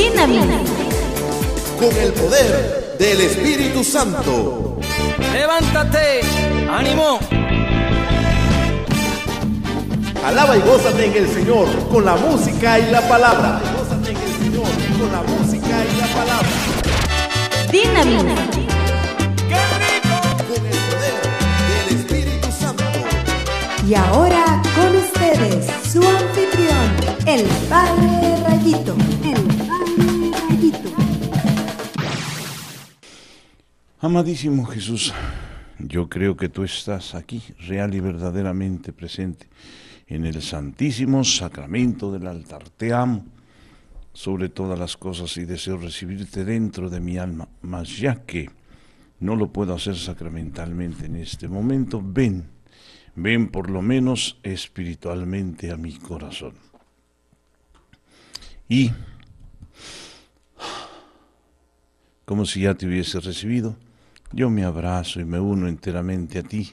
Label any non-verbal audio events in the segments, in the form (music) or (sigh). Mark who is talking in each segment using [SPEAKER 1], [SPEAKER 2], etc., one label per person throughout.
[SPEAKER 1] Dinamita.
[SPEAKER 2] Con el poder del Espíritu Santo.
[SPEAKER 1] Levántate, ánimo.
[SPEAKER 2] Alaba y gózate en el Señor con la música y la palabra. Gózate en el
[SPEAKER 3] Señor con la música y la palabra. Dinamita. Con el poder
[SPEAKER 1] del Espíritu Santo. Y ahora con ustedes, su anfitrión, el Padre Rayito.
[SPEAKER 2] Amadísimo Jesús, yo creo que tú estás aquí, real y verdaderamente presente, en el santísimo sacramento del altar. Te amo sobre todas las cosas y deseo recibirte dentro de mi alma, mas ya que no lo puedo hacer sacramentalmente en este momento, ven, ven por lo menos espiritualmente a mi corazón. Y, como si ya te hubiese recibido, yo me abrazo y me uno enteramente a ti.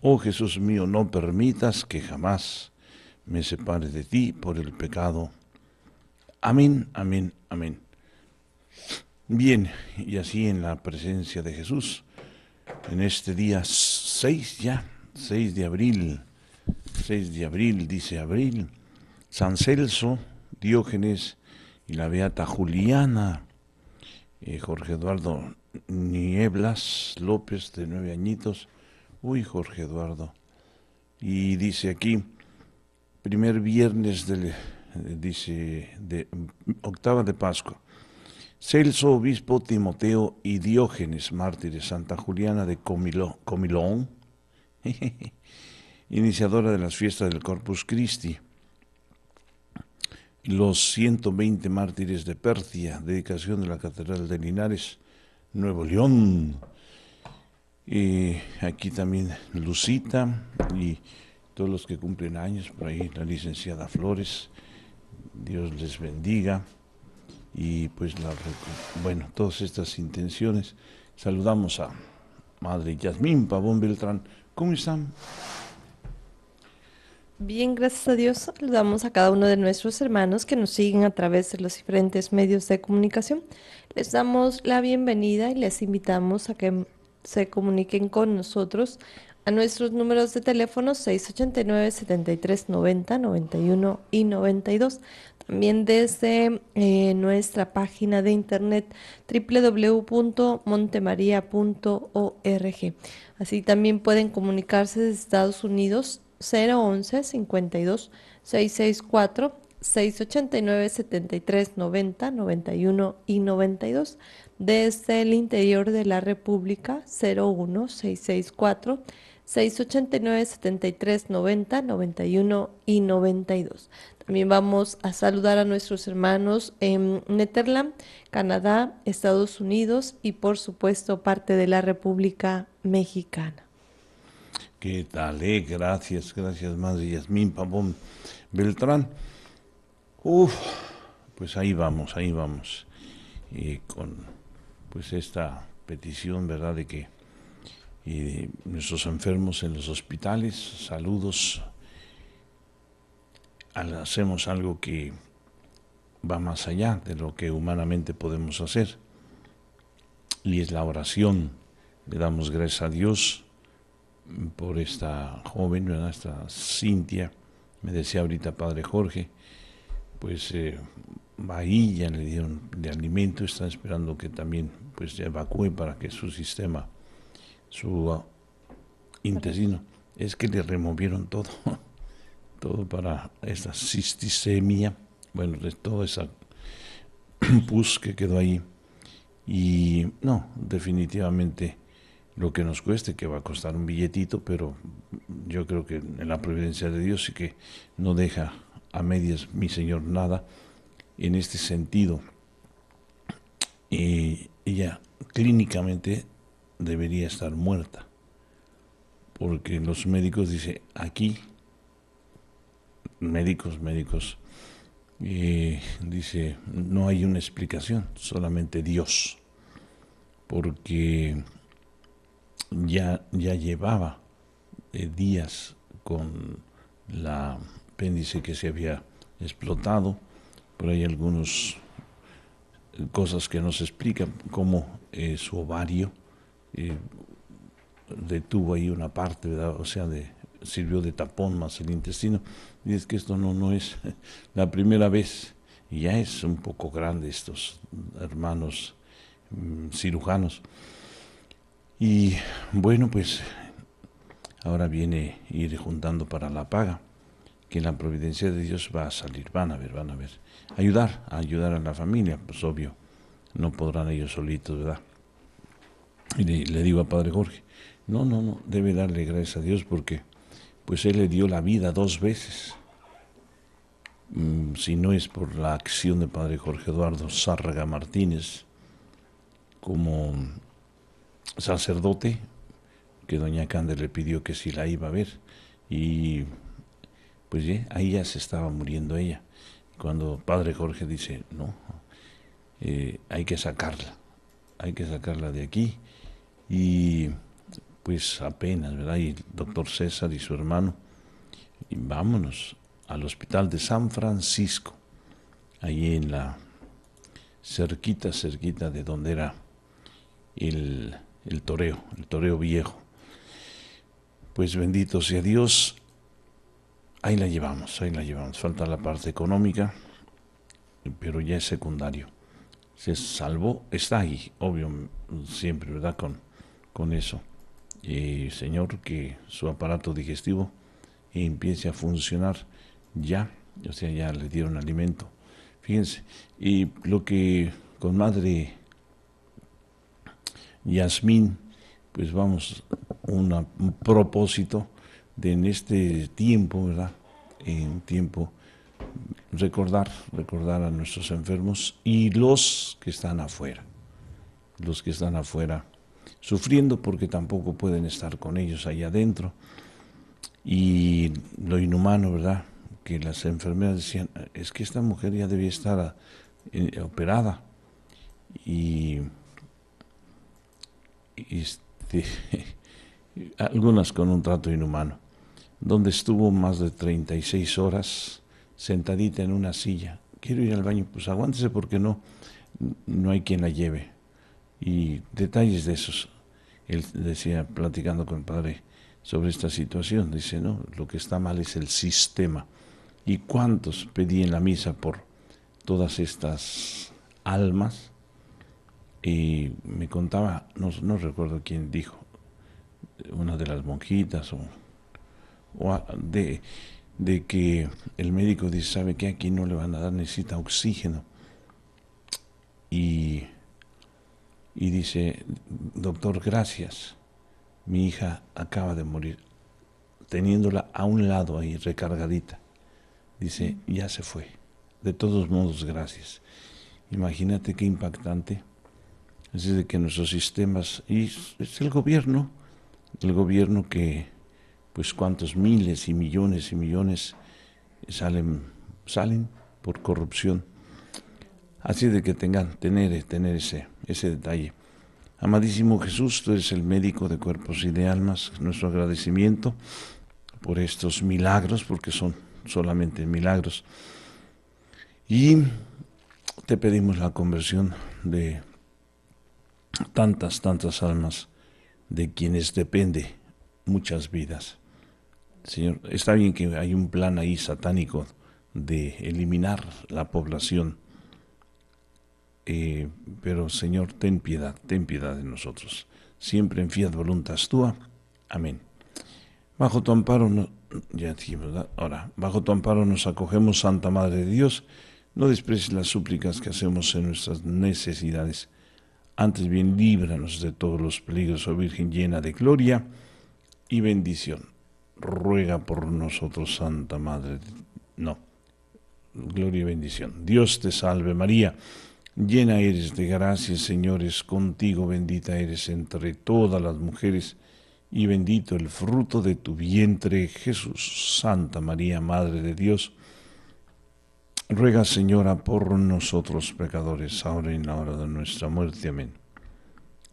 [SPEAKER 2] Oh Jesús mío, no permitas que jamás me separe de ti por el pecado. Amén, amén, amén. Bien, y así en la presencia de Jesús, en este día 6 ya, 6 de abril, 6 de abril, dice abril, San Celso, Diógenes y la Beata Juliana, eh, Jorge Eduardo Nieblas López, de nueve añitos. Uy, Jorge Eduardo. Y dice aquí, primer viernes del, eh, dice, de octava de Pascua. Celso, obispo Timoteo y Diógenes, mártires, Santa Juliana de Comilón, (laughs) iniciadora de las fiestas del Corpus Christi. Los 120 mártires de Persia, dedicación de la Catedral de Linares. Nuevo León. Y aquí también Lucita y todos los que cumplen años, por ahí la licenciada Flores, Dios les bendiga. Y pues, la, bueno, todas estas intenciones. Saludamos a Madre Yasmín Pavón Beltrán. ¿Cómo están?
[SPEAKER 3] Bien, gracias a Dios. Saludamos a cada uno de nuestros hermanos que nos siguen a través de los diferentes medios de comunicación. Les damos la bienvenida y les invitamos a que se comuniquen con nosotros a nuestros números de teléfono 689 7390 91 y 92. También desde eh, nuestra página de internet www.montemaria.org. Así también pueden comunicarse desde Estados Unidos 011 52 664 689 73 90 91 y 92 desde el interior de la República 01664, 664 689 73 90 91 y 92. También vamos a saludar a nuestros hermanos en Netherland, Canadá, Estados Unidos y por supuesto parte de la República Mexicana.
[SPEAKER 2] ¿Qué tal? Eh? Gracias, gracias más, Yasmín Pabón Beltrán. Uf, pues ahí vamos, ahí vamos. Y eh, con pues esta petición, ¿verdad?, de que eh, nuestros enfermos en los hospitales, saludos, hacemos algo que va más allá de lo que humanamente podemos hacer. Y es la oración. Le damos gracias a Dios por esta joven, ¿verdad? esta Cintia. Me decía ahorita Padre Jorge, pues eh, bahía le dieron de alimento, está esperando que también pues evacúe para que su sistema, su ah, intestino, es que le removieron todo, (laughs) todo para esta cistisemia, bueno, de todo esa (clears throat) pus que quedó ahí. Y no, definitivamente lo que nos cueste, que va a costar un billetito, pero yo creo que en la providencia de Dios sí que no deja a medias, mi Señor, nada en este sentido. ella clínicamente debería estar muerta, porque los médicos dicen, aquí, médicos, médicos, dice, no hay una explicación, solamente Dios, porque ya, ya llevaba eh, días con la que se había explotado. Pero hay algunas eh, cosas que nos explican como eh, su ovario eh, detuvo ahí una parte, o sea, sirvió de tapón más el intestino. Y es que esto no, no es (laughs) la primera vez. Y ya es un poco grande estos hermanos mm, cirujanos. Y bueno, pues ahora viene ir juntando para la paga que la providencia de Dios va a salir, van a ver, van a ver. Ayudar, a ayudar a la familia, pues obvio, no podrán ellos solitos, ¿verdad? Y le, digo a Padre Jorge, no, no, no, debe darle gracias a Dios porque pues Él le dio la vida dos veces. Mm, si no es por la acción de Padre Jorge Eduardo Sárraga Martínez como sacerdote, que doña Cande le pidió que si la iba a ver y pues sí ahí ya se estaba muriendo ella. Cuando padre Jorge dice, no, eh, hay que sacarla, hay que sacarla de aquí. Y pues apenas, ¿verdad? Y el doctor César y su hermano, y vámonos al hospital de San Francisco, ahí en la cerquita, cerquita de donde era el, el toreo, el toreo viejo. Pues bendito sea Dios, Ahí la llevamos, ahí la llevamos. Falta la parte económica, pero ya es secundario. Se salvó, está ahí, obvio, siempre, ¿verdad? Con, con eso. Y Señor, que su aparato digestivo empiece a funcionar ya, o sea, ya le dieron alimento. Fíjense, y lo que con madre Yasmín, pues vamos, un propósito de en este tiempo, ¿verdad? En tiempo recordar, recordar a nuestros enfermos y los que están afuera, los que están afuera sufriendo porque tampoco pueden estar con ellos ahí adentro. Y lo inhumano, ¿verdad? Que las enfermeras decían, es que esta mujer ya debía estar eh, operada. Y este, (laughs) algunas con un trato inhumano donde estuvo más de 36 horas sentadita en una silla. Quiero ir al baño, pues aguántese porque no, no hay quien la lleve. Y detalles de esos. Él decía, platicando con el padre sobre esta situación, dice, no, lo que está mal es el sistema. ¿Y cuántos pedí en la misa por todas estas almas? Y me contaba, no, no recuerdo quién dijo, una de las monjitas o de, que el médico dice, sabe que aquí no le van a dar, necesita oxígeno. Y, y dice, doctor, gracias, mi hija acaba de morir, teniéndola a un lado ahí, recargadita. Dice, ya se fue. De todos modos, gracias. Imagínate qué impactante. Es de que nuestros sistemas, y es el gobierno, el gobierno que pues cuántos miles y millones y millones salen, salen por corrupción. Así de que tengan, tener, tener ese, ese detalle. Amadísimo Jesús, tú eres el médico de cuerpos y de almas. Nuestro agradecimiento por estos milagros, porque son solamente milagros. Y te pedimos la conversión de tantas, tantas almas de quienes depende muchas vidas. Señor, está bien que hay un plan ahí satánico de eliminar la población, eh, pero Señor, ten piedad, ten piedad de nosotros. Siempre en voluntad voluntas tua. Amén. Bajo tu amparo, no, ya Ahora, bajo tu amparo nos acogemos, Santa Madre de Dios. No desprecies las súplicas que hacemos en nuestras necesidades. Antes bien, líbranos de todos los peligros, oh Virgen llena de gloria y bendición ruega por nosotros, Santa Madre. No. Gloria y bendición. Dios te salve María, llena eres de gracia, Señor, es contigo, bendita eres entre todas las mujeres, y bendito el fruto de tu vientre, Jesús. Santa María, Madre de Dios, ruega, Señora, por nosotros pecadores, ahora y en la hora de nuestra muerte. Amén.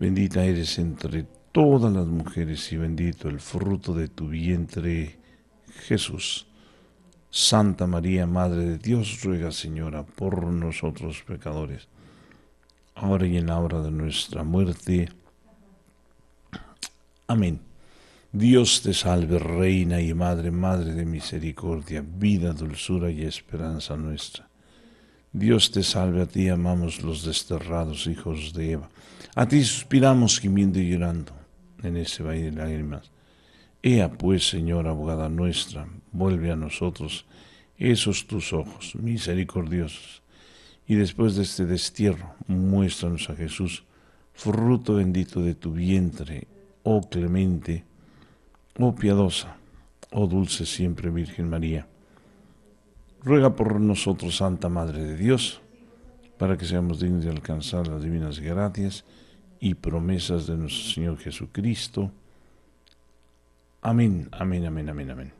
[SPEAKER 2] Bendita eres entre todas las mujeres y bendito el fruto de tu vientre, Jesús. Santa María, Madre de Dios, ruega, Señora, por nosotros pecadores, ahora y en la hora de nuestra muerte. Amén. Dios te salve, Reina y Madre, Madre de misericordia, vida, dulzura y esperanza nuestra. Dios te salve, a ti amamos los desterrados hijos de Eva a ti suspiramos gimiendo y llorando en ese valle de lágrimas. Ea pues, Señor, abogada nuestra, vuelve a nosotros esos tus ojos misericordiosos. Y después de este destierro, muéstranos a Jesús, fruto bendito de tu vientre, oh clemente, oh piadosa, oh dulce siempre Virgen María. Ruega por nosotros, Santa Madre de Dios, para que seamos dignos de alcanzar las divinas gracias y promesas de nuestro Señor Jesucristo. Amén, amén, amén, amén, amén.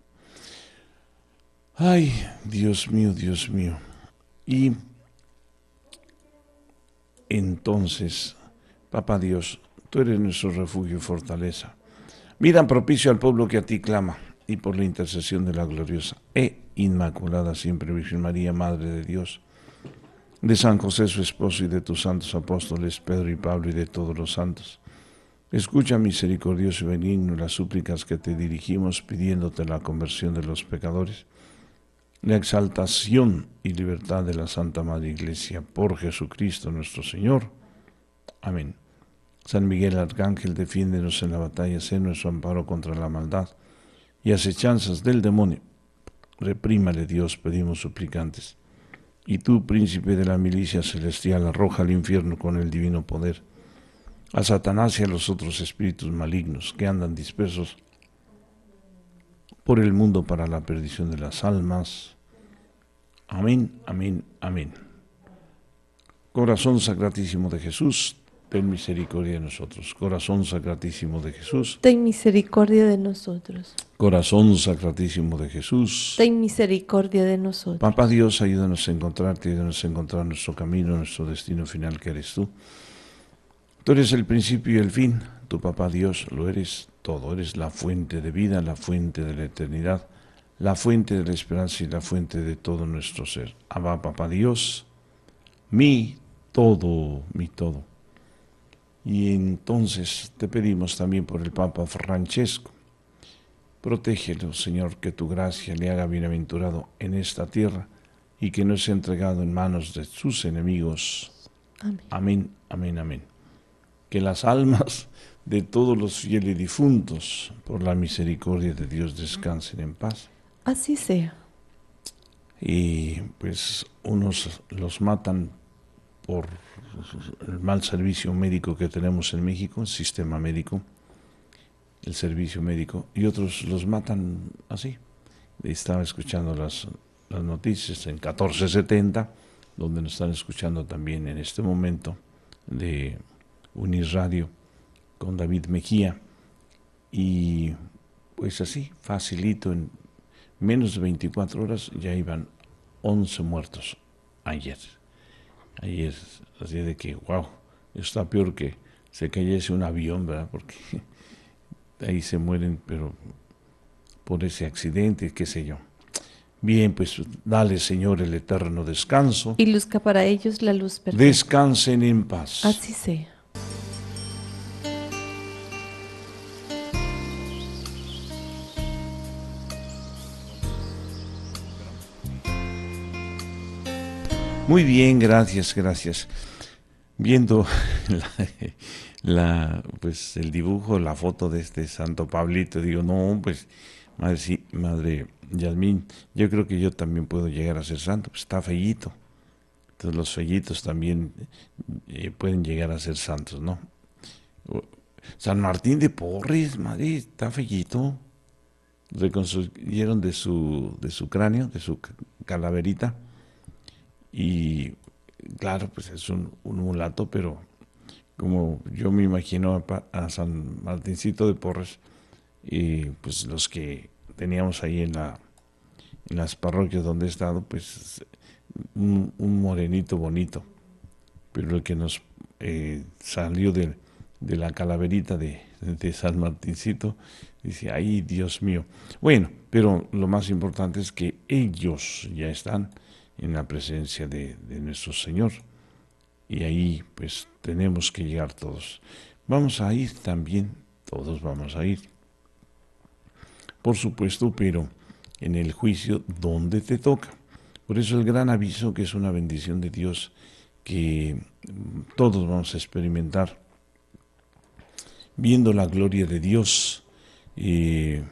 [SPEAKER 2] Ay, Dios mío, Dios mío. Y entonces, Papa Dios, tú eres nuestro refugio y fortaleza. mira propicio al pueblo que a ti clama y por la intercesión de la gloriosa e inmaculada siempre Virgen María, Madre de Dios de San José su esposo y de tus santos apóstoles Pedro y Pablo y de todos los santos. Escucha misericordioso y benigno las súplicas que te dirigimos pidiéndote la conversión de los pecadores, la exaltación y libertad de la Santa Madre Iglesia por Jesucristo nuestro Señor. Amén. San Miguel Arcángel, defiéndenos en la batalla, sé nuestro amparo contra la maldad y asechanzas del demonio. Reprímale Dios, pedimos suplicantes y tú, príncipe de la milicia celestial, arroja al infierno con el divino poder a Satanás y a los otros espíritus malignos que andan dispersos por el mundo para la perdición de las almas. Amén, amén, amén. Corazón Sacratísimo de Jesús, Ten misericordia de nosotros. Corazón sacratísimo de Jesús.
[SPEAKER 3] Ten misericordia de nosotros.
[SPEAKER 2] Corazón sacratísimo de Jesús.
[SPEAKER 3] Ten misericordia de nosotros. Papá
[SPEAKER 2] Dios, ayúdanos a encontrarte, ayúdanos a encontrar nuestro camino, nuestro destino final que eres tú. Tú eres el principio y el fin. Tu papá Dios lo eres todo. Eres la fuente de vida, la fuente de la eternidad, la fuente de la esperanza y la fuente de todo nuestro ser. Abba, papá Dios, mi todo, mi todo. Y entonces te pedimos también por el Papa Francesco. Protégelo, Señor, que tu gracia le haga bienaventurado en esta tierra y que no sea entregado en manos de sus enemigos. Amén, amén, amén. amén. Que las almas de todos los fieles difuntos, por la misericordia de Dios, descansen en paz.
[SPEAKER 3] Así sea.
[SPEAKER 2] Y pues unos los matan por el mal servicio médico que tenemos en México, el sistema médico, el servicio médico, y otros los matan así. Estaba escuchando las, noticias en 1470, donde nos están escuchando también en este momento de Unir Radio con David Mejía. Y pues así, facilito, en menos de 24 horas ya iban 11 muertos ayer. Ahí es Así de que, wow, está peor que se cayese un avión, ¿verdad? Porque (laughs) ahí se mueren, pero por ese accidente, qué sé yo. Bien, pues dale, Señor, el eterno descanso. Y
[SPEAKER 3] luzca para ellos la luz perfecta.
[SPEAKER 2] Descansen en paz.
[SPEAKER 3] Así sea.
[SPEAKER 2] Muy bien, gracias, gracias. Viendo (laughs) la, pues el dibujo, la foto de este Santo Pablito, digo, no, pues madre, sí, madre Yasmín, yo creo que yo también puedo llegar a ser santo, pues está fellito. Entonces los fellitos también eh, pueden llegar a ser santos, ¿no? San Martín de Porres, madre, está fellito. Reconstruyeron de su, de su cráneo, de su calaverita y claro, pues es un, mulato, pero como yo me imagino a, San Martincito de Porres, y pues los que teníamos ahí en, en las parroquias donde he estado, pues un, morenito bonito, pero el que nos eh, salió de, la calaverita de, de San Martincito, dice, ay Dios mío. Bueno, pero lo más importante es que ellos ya están en la presencia de, nuestro Señor. Y ahí pues tenemos que llegar todos. Vamos a ir también, todos vamos a ir. Por supuesto, pero en el juicio donde te toca. Por eso el gran aviso que es una bendición de Dios que todos vamos a experimentar viendo la gloria de Dios, eh,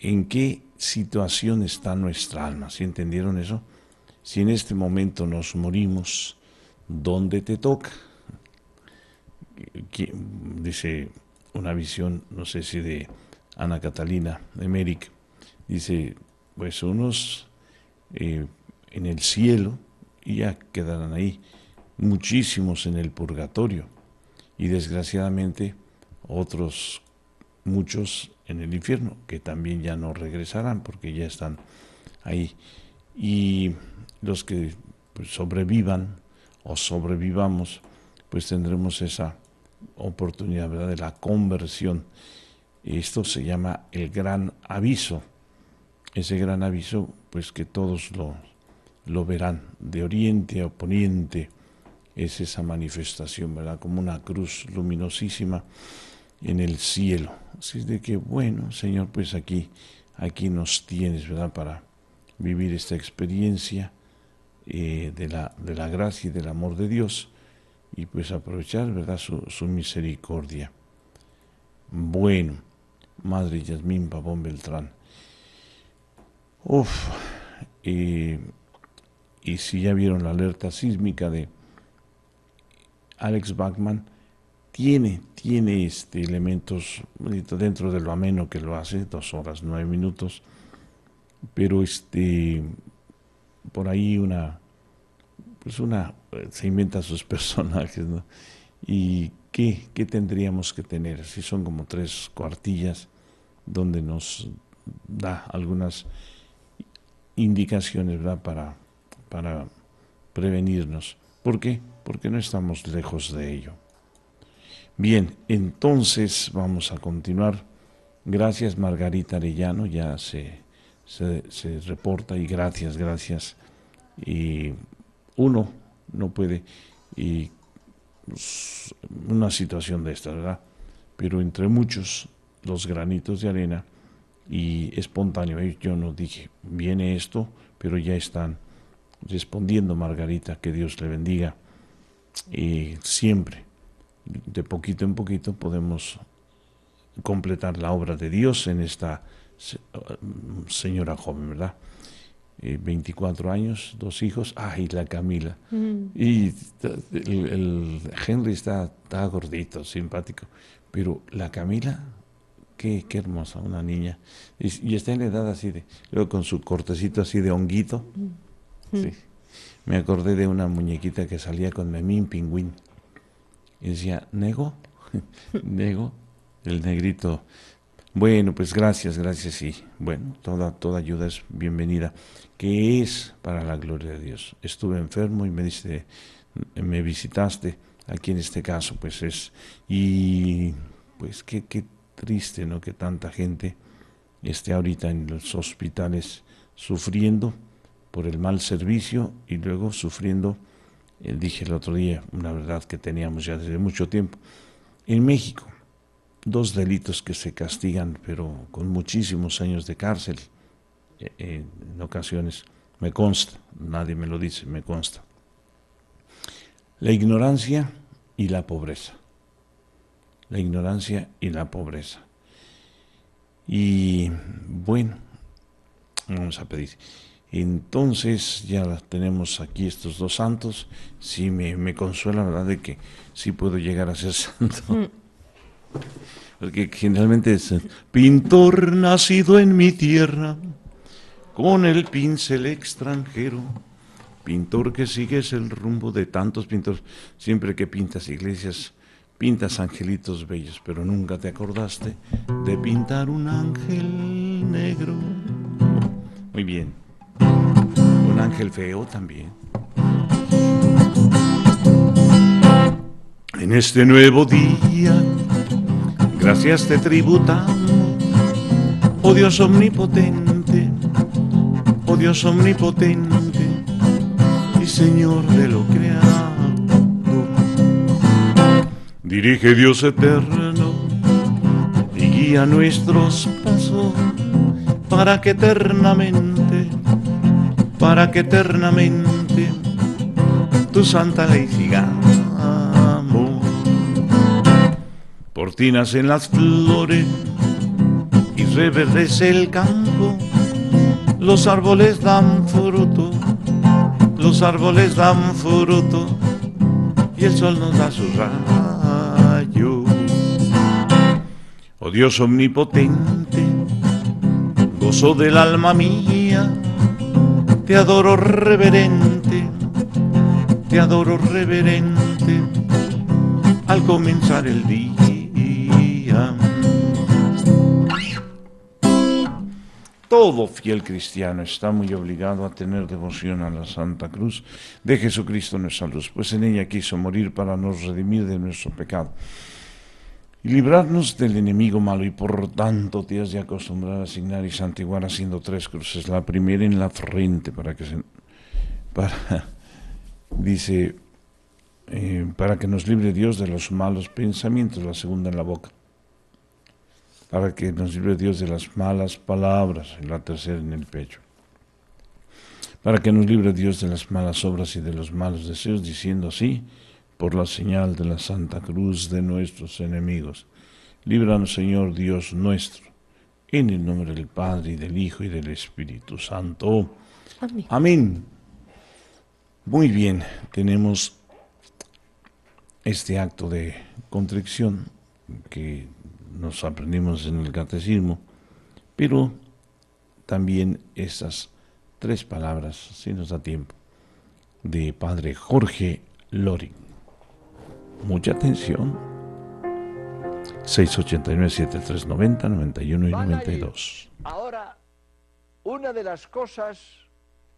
[SPEAKER 2] en qué situación está nuestra alma. ¿Sí entendieron eso? Si en este momento nos morimos, ¿dónde te toca? Dice una visión, no sé si de Ana Catalina, de dice, pues unos eh, en el cielo y ya quedarán ahí, muchísimos en el purgatorio y desgraciadamente otros muchos en el infierno que también ya no regresarán porque ya están ahí y los que pues, sobrevivan o sobrevivamos, pues tendremos esa oportunidad de la conversión. Esto se llama el gran aviso. Ese gran aviso, pues que todos lo, lo verán, de oriente a poniente, es esa manifestación, ¿verdad? Como una cruz luminosísima en el cielo. Así es de que, bueno, Señor, pues aquí, aquí nos tienes, ¿verdad? Para vivir esta experiencia eh, de, la, de, la, gracia y del amor de Dios y pues aprovechar, ¿verdad?, su, su misericordia. Bueno, Madre Yasmín Pavón Beltrán. Uf, eh, y si ya vieron la alerta sísmica de Alex Bachman, tiene, tiene este elementos eh, dentro de lo ameno que lo hace, dos horas, nueve minutos, pero este, por ahí una, pues una, eh, se inventa sus (laughs) personajes, ¿Y qué, qué tendríamos que tener? Si son como tres cuartillas donde nos da algunas indicaciones, ¿verdad? Para, para prevenirnos. ¿Por qué? Porque no estamos lejos de ello. Bien, entonces vamos a continuar. Gracias Margarita Arellano, ya se se, reporta y gracias, gracias. Y uno no puede, y pues, una situación de esta, ¿verdad? Pero entre muchos, los granitos de arena y espontáneo, eh, yo no dije, viene esto, pero ya están respondiendo Margarita, que Dios le bendiga. Y siempre, de poquito en poquito, podemos completar la obra de Dios en esta Um, señora joven, ¿verdad? 24 eh, años, dos hijos, ay, y la Camila. Y el, Henry está, está gordito, simpático, pero la Camila, qué, qué hermosa, una niña. Y, está en la edad así de, luego con su cortecito así de honguito. Sí. Me acordé de una muñequita que salía con Memín Pingüín. Y decía, ¿nego? (laughs) ¿nego? El negrito bueno, pues gracias, gracias y bueno, toda, toda ayuda es bienvenida, que es para la gloria de Dios. Estuve enfermo y me me visitaste aquí en este caso, pues es, y pues qué, qué triste, ¿no? Que tanta gente esté ahorita en los hospitales sufriendo por el mal servicio y luego sufriendo, eh, dije el otro día, una verdad que teníamos ya desde mucho tiempo, en México dos delitos que se castigan, pero con muchísimos años de cárcel eh, eh, en ocasiones. Me consta, nadie me lo dice, me consta. La ignorancia y la pobreza. La ignorancia y la pobreza. Y bueno, vamos a pedir. Entonces ya tenemos aquí estos dos santos. Sí, me, me consuela, ¿verdad? De que sí puedo llegar a ser santo. Mm. Porque generalmente es pintor nacido en mi tierra, con el pincel extranjero, pintor que sigues el rumbo de tantos pintores, siempre que pintas iglesias, pintas angelitos bellos, pero nunca te acordaste de pintar un ángel negro. Muy bien, un ángel feo también. En este nuevo día gracias te tributamos, oh Dios omnipotente, oh Dios omnipotente y Señor de lo creado. Dirige Dios eterno y guía nuestros pasos para que eternamente, para que eternamente tu santa ley siga Tinas en las flores y reverdece el campo. Los árboles dan
[SPEAKER 4] fruto,
[SPEAKER 2] los árboles dan fruto y el sol nos da su rayo. Oh Dios omnipotente, gozo del alma mía, te adoro reverente, te adoro reverente al comenzar el día. todo fiel cristiano está muy obligado a tener devoción a la Santa Cruz de Jesucristo nuestra luz, pues en ella quiso morir para nos redimir de nuestro pecado y librarnos del enemigo malo. Y por tanto te has de acostumbrar a asignar y santiguar haciendo tres cruces. La primera en la frente para que se... Para, (laughs) dice, eh, para que nos libre Dios de los malos pensamientos. La segunda en la boca para que nos libre Dios de las malas palabras, y la tercera en el pecho. Para que nos libre Dios de las malas obras y de los malos deseos, diciendo así, por la señal de la Santa Cruz de nuestros enemigos. Líbranos, Señor Dios nuestro, en el nombre del Padre, y del Hijo, y del Espíritu Santo. Amén. Muy bien, tenemos este acto de contrición que nos aprendimos en el catecismo, pero también esas tres palabras, si nos da tiempo, de Padre Jorge Loring. Mucha atención. 689-7390, 91 y 92. Ahora, una
[SPEAKER 5] de las cosas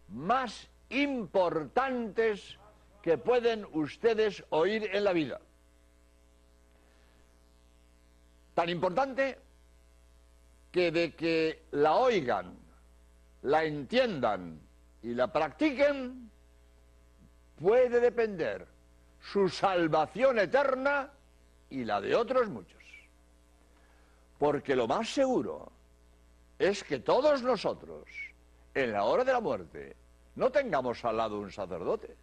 [SPEAKER 5] más importantes que pueden ustedes oír en la vida. Tan importante que de que la oigan, la entiendan y la practiquen, puede depender su salvación eterna y la de otros muchos. Porque lo más seguro es que todos nosotros, en la hora de la muerte, no tengamos al lado un sacerdote.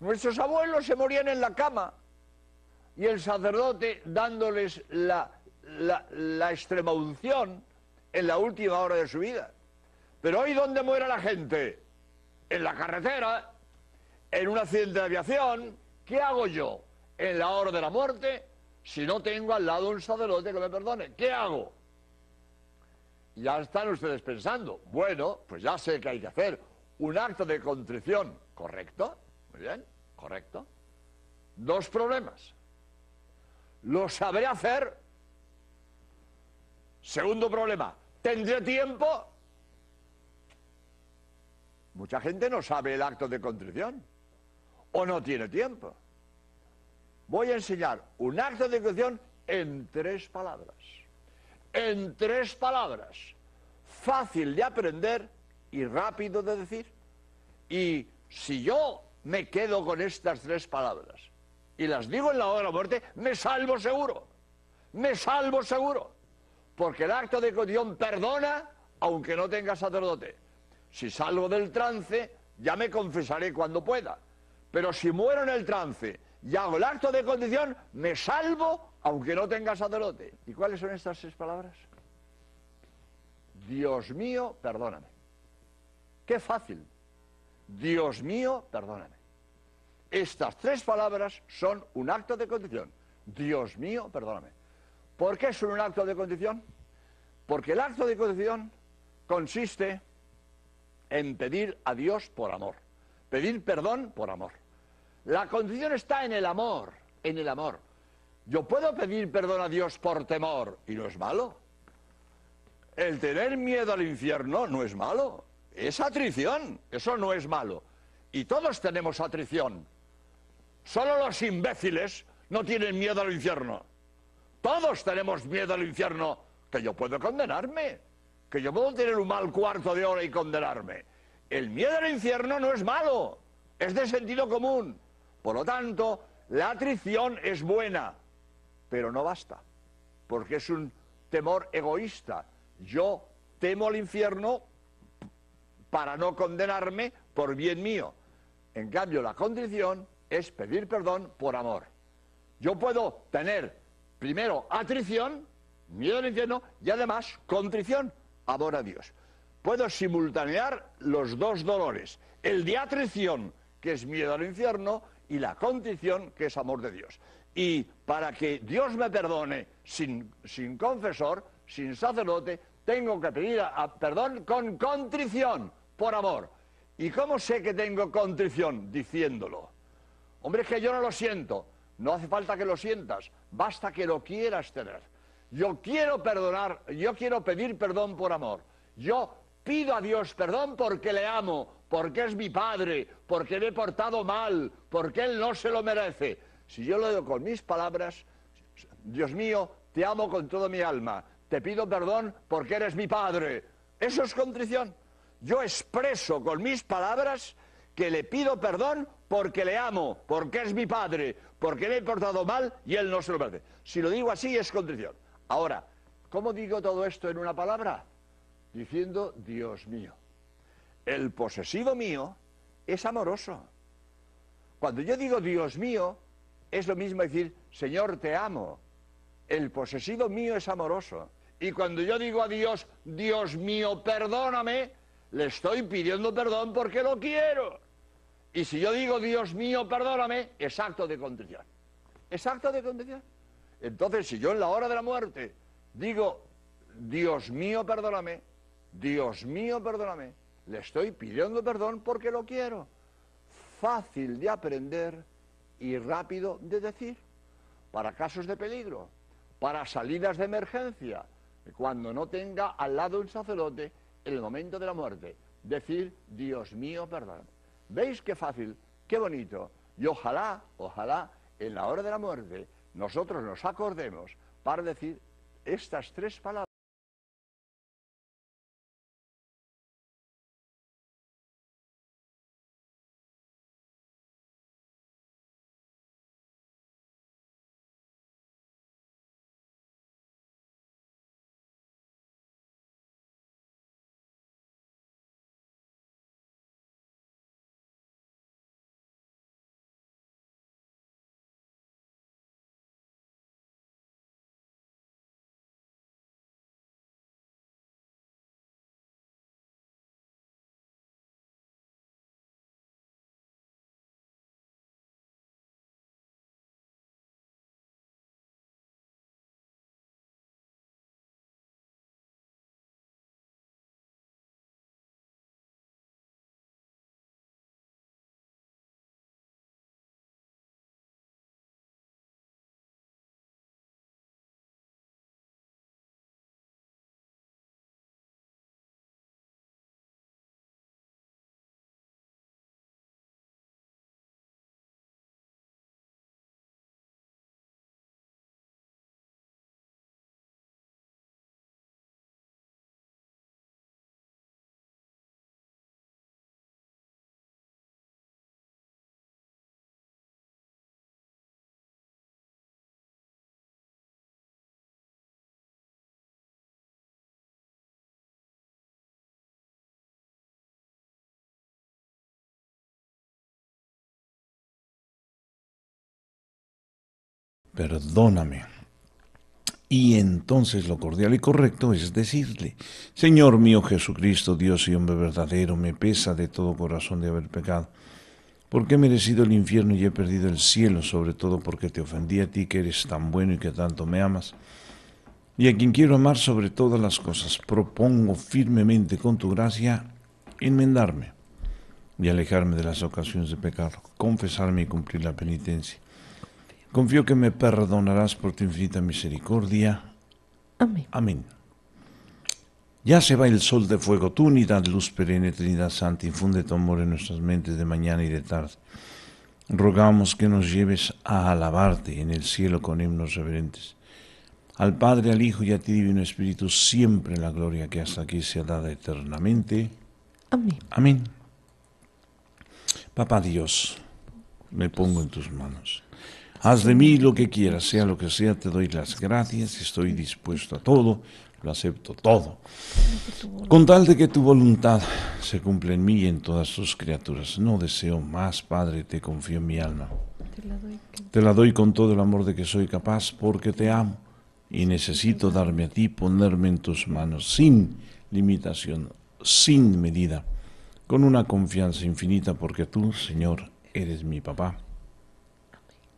[SPEAKER 5] Nuestros abuelos se morían en la cama y el sacerdote dándoles la, la, la extremaunción en la última hora de su vida. Pero hoy, ¿dónde muere la gente? En la carretera, en un accidente de aviación. ¿Qué hago yo en la hora de la muerte si no tengo al lado un sacerdote que me perdone? ¿Qué hago? Ya están ustedes pensando, bueno, pues ya sé que hay que hacer un acto de contrición, ¿correcto? Muy bien, correcto. Dos problemas lo sabré hacer. Segundo problema, ¿tendré tiempo? Mucha gente no sabe el acto de contrición o no tiene tiempo. Voy a enseñar un acto de contrición en tres palabras. En tres palabras. Fácil de aprender y rápido de decir. Y si yo me quedo con estas tres palabras, y las digo en la hora de la muerte, me salvo seguro. Me salvo seguro. Porque el acto de condición perdona aunque no tenga sacerdote. Si salgo del trance, ya me confesaré cuando pueda. Pero si muero en el trance y hago el acto de condición, me salvo aunque no tenga sacerdote. ¿Y cuáles son estas seis palabras? Dios mío, perdóname. Qué fácil. Dios mío, perdóname. Estas tres palabras son un acto de condición. Dios mío, perdóname. ¿Por qué son un acto de condición? Porque el acto de condición consiste en pedir a Dios por amor, pedir perdón por amor. La condición está en el amor, en el amor. Yo puedo pedir perdón a Dios por temor y no es malo. El tener miedo al infierno no es malo, es atrición, eso no es malo. Y todos tenemos atrición, Solo los imbéciles no tienen miedo al infierno. Todos tenemos miedo al infierno, que yo puedo condenarme, que yo puedo tener un mal cuarto de hora y condenarme. El miedo al infierno no es malo, es de sentido común. Por lo tanto, la atrición es buena, pero no basta, porque es un temor egoísta. Yo temo al infierno para no condenarme por bien mío. En cambio, la contrición es pedir perdón por amor. Yo puedo tener primero atrición, miedo al infierno, y además contrición, amor a Dios. Puedo simultanear los dos dolores, el de atrición, que es miedo al infierno, y la contrición, que es amor de Dios. Y para que Dios me perdone sin, confesor, sin sacerdote, tengo que pedir perdón con contrición, por amor. ¿Y cómo sé que tengo contrición? Diciéndolo. Hombre, es que yo no lo siento. No hace falta que lo sientas, basta que lo quieras tener. Yo quiero perdonar, yo quiero pedir perdón por amor. Yo pido a Dios perdón porque le amo, porque es mi padre, porque me he portado mal, porque él no se lo merece. Si yo lo digo con mis palabras, Dios mío, te amo con toda mi alma, te pido perdón porque eres mi padre. Eso es contrición. Yo expreso con mis palabras que le pido perdón porque le amo, porque es mi padre, porque le he portado mal y él no se lo merece. Si lo digo así es contrición. Ahora, ¿cómo digo todo esto en una palabra? Diciendo, Dios mío, el posesivo mío es amoroso. Cuando yo digo Dios mío, es lo mismo decir, Señor, te amo. El posesivo mío es amoroso. Y cuando yo digo a Dios, Dios mío, perdóname, le estoy pidiendo perdón porque lo quiero. Y si yo digo, Dios mío, perdóname, es acto de contrición. Es acto de contrición. Entonces, si yo en la hora de la muerte digo, Dios mío, perdóname, Dios mío, perdóname, le estoy pidiendo perdón porque lo quiero. Fácil de aprender y rápido de decir. Para casos de peligro, para salidas de emergencia, cuando no tenga al lado un sacerdote en el momento de la muerte, decir, Dios mío, perdón. ¿Veis qué fácil, qué bonito? Y ojalá, ojalá, en la hora de la muerte, nosotros nos acordemos para decir estas tres palabras.
[SPEAKER 2] perdóname. Y entonces lo cordial y correcto es decirle, Señor mío Jesucristo, Dios y hombre verdadero, me pesa de todo corazón de haber pecado, porque he merecido el infierno y he perdido el cielo, sobre todo porque te ofendí a ti que eres tan bueno y que tanto me amas. Y a quien quiero amar sobre todas las cosas, propongo firmemente con tu gracia enmendarme y alejarme de las ocasiones de pecar, confesarme y cumplir la penitencia Confío que me perdonarás por tu infinita misericordia. Amén. Amén. Ya se va el sol de fuego, tú unidad, luz perenne, Trinidad Santa, infunde tu amor en nuestras mentes de mañana y de tarde. Rogamos que nos lleves a alabarte en el cielo con himnos reverentes. Al Padre, al Hijo y a ti, Divino Espíritu, siempre la gloria que hasta aquí sea dada eternamente. Amén. Amén. Papá Dios, me pongo en tus manos. Haz de mí lo que quieras, sea lo que sea, te doy las gracias, estoy dispuesto a todo, lo acepto todo. Con tal de que tu voluntad se cumpla en mí y en todas tus criaturas. No deseo más, Padre, te confío en mi alma. Te la doy con todo el amor de que soy capaz, porque te amo y necesito darme a ti, ponerme en tus manos, sin limitación, sin medida, con una confianza infinita, porque tú, Señor, eres mi papá.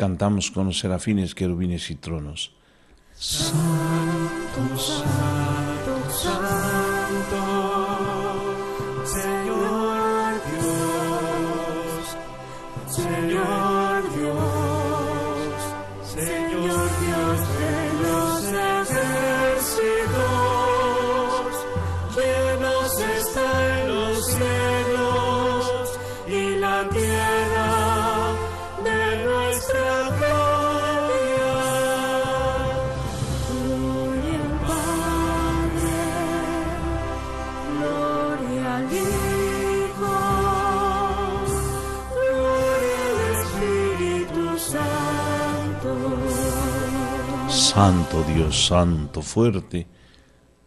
[SPEAKER 2] cantamos con los serafines, querubines y tronos. Santo Dios, Santo fuerte,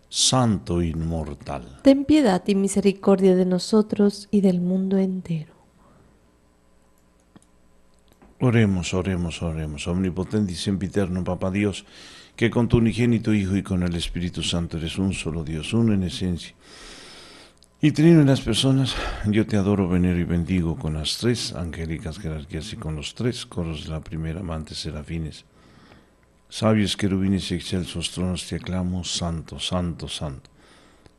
[SPEAKER 2] Santo inmortal.
[SPEAKER 3] Ten piedad y misericordia de nosotros y del mundo entero.
[SPEAKER 2] Oremos, oremos, oremos. Omnipotente y eterno Papa Dios, que con tu unigénito Hijo y con el Espíritu Santo eres un solo Dios, uno en esencia. Y trino en las personas, yo te adoro, venero y bendigo con las tres angélicas jerarquías y con los tres coros de la primera amante serafines Sabios querubines y excelsos tronos te aclamo, santo, santo, santo.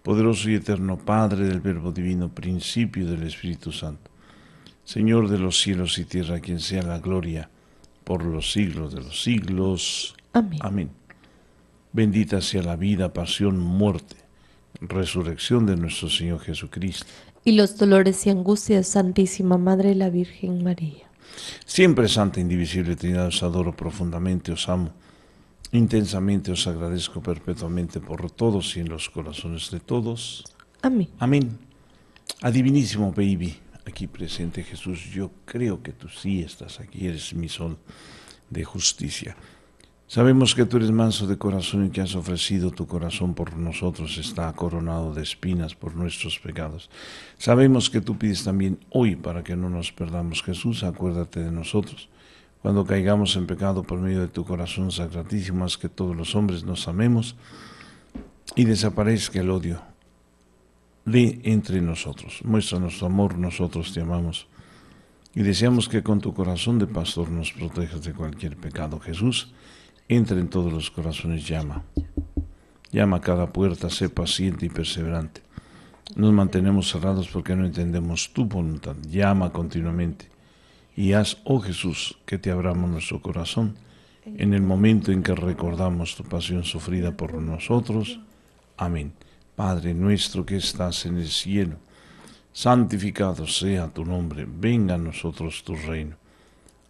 [SPEAKER 2] Poderoso y eterno Padre del Verbo Divino, principio del Espíritu Santo. Señor de los cielos y tierra, quien sea la gloria por los siglos de los siglos. Amén. Bendita sea la vida, pasión, muerte, resurrección de nuestro Señor Jesucristo.
[SPEAKER 3] Y los dolores y angustias, Santísima Madre la Virgen María.
[SPEAKER 2] Siempre Santa, indivisible Trinidad, os adoro profundamente, os amo Intensamente os agradezco perpetuamente por todos y en los corazones de todos. Amén. Amén. Adivinísimo, baby, aquí presente Jesús, yo creo que tú sí estás aquí, eres mi sol de justicia. Sabemos que tú eres manso de corazón y que has ofrecido tu corazón por nosotros, está coronado de espinas por nuestros pecados. Sabemos que tú pides también hoy para que no nos perdamos, Jesús, acuérdate de nosotros cuando caigamos en pecado por medio de tu corazón sacratísimo, haz que todos los hombres nos amemos y desaparezca el odio de entre nosotros. Muéstranos tu amor, nosotros te amamos. Y deseamos que con tu corazón de pastor nos protejas de cualquier pecado. Jesús, entra en todos los corazones, llama. Llama a cada puerta, sé paciente y perseverante. Nos mantenemos cerrados porque no entendemos tu voluntad. Llama continuamente y haz, oh Jesús, que te abramos nuestro corazón en el momento en que recordamos tu pasión sufrida por nosotros. Amén. Padre nuestro que estás en el cielo, santificado sea tu nombre, venga a nosotros tu reino.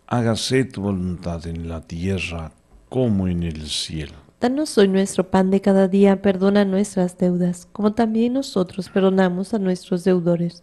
[SPEAKER 2] Hágase tu voluntad en la tierra como en el cielo.
[SPEAKER 3] Danos hoy nuestro pan de cada día, perdona nuestras deudas, como también nosotros perdonamos a nuestros deudores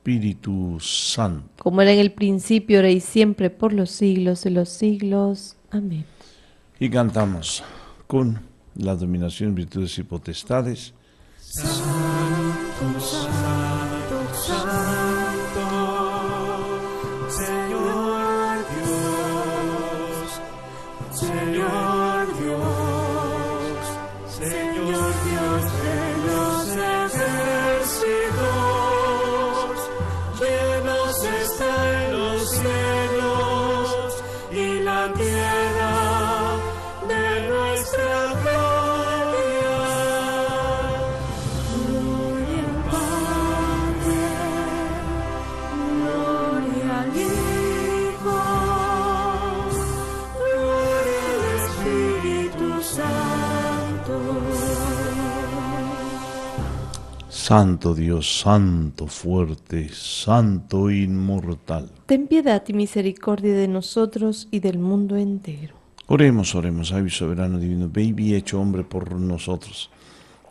[SPEAKER 2] Espíritu Santo.
[SPEAKER 3] Como era en el principio, ahora y siempre, por los siglos de los siglos. Amén.
[SPEAKER 2] Y cantamos con la dominación, virtudes y potestades. Santo Dios, Santo fuerte, Santo inmortal.
[SPEAKER 3] Ten piedad y misericordia de nosotros y del mundo entero.
[SPEAKER 2] Oremos, oremos, sabio soberano divino, baby hecho hombre por nosotros,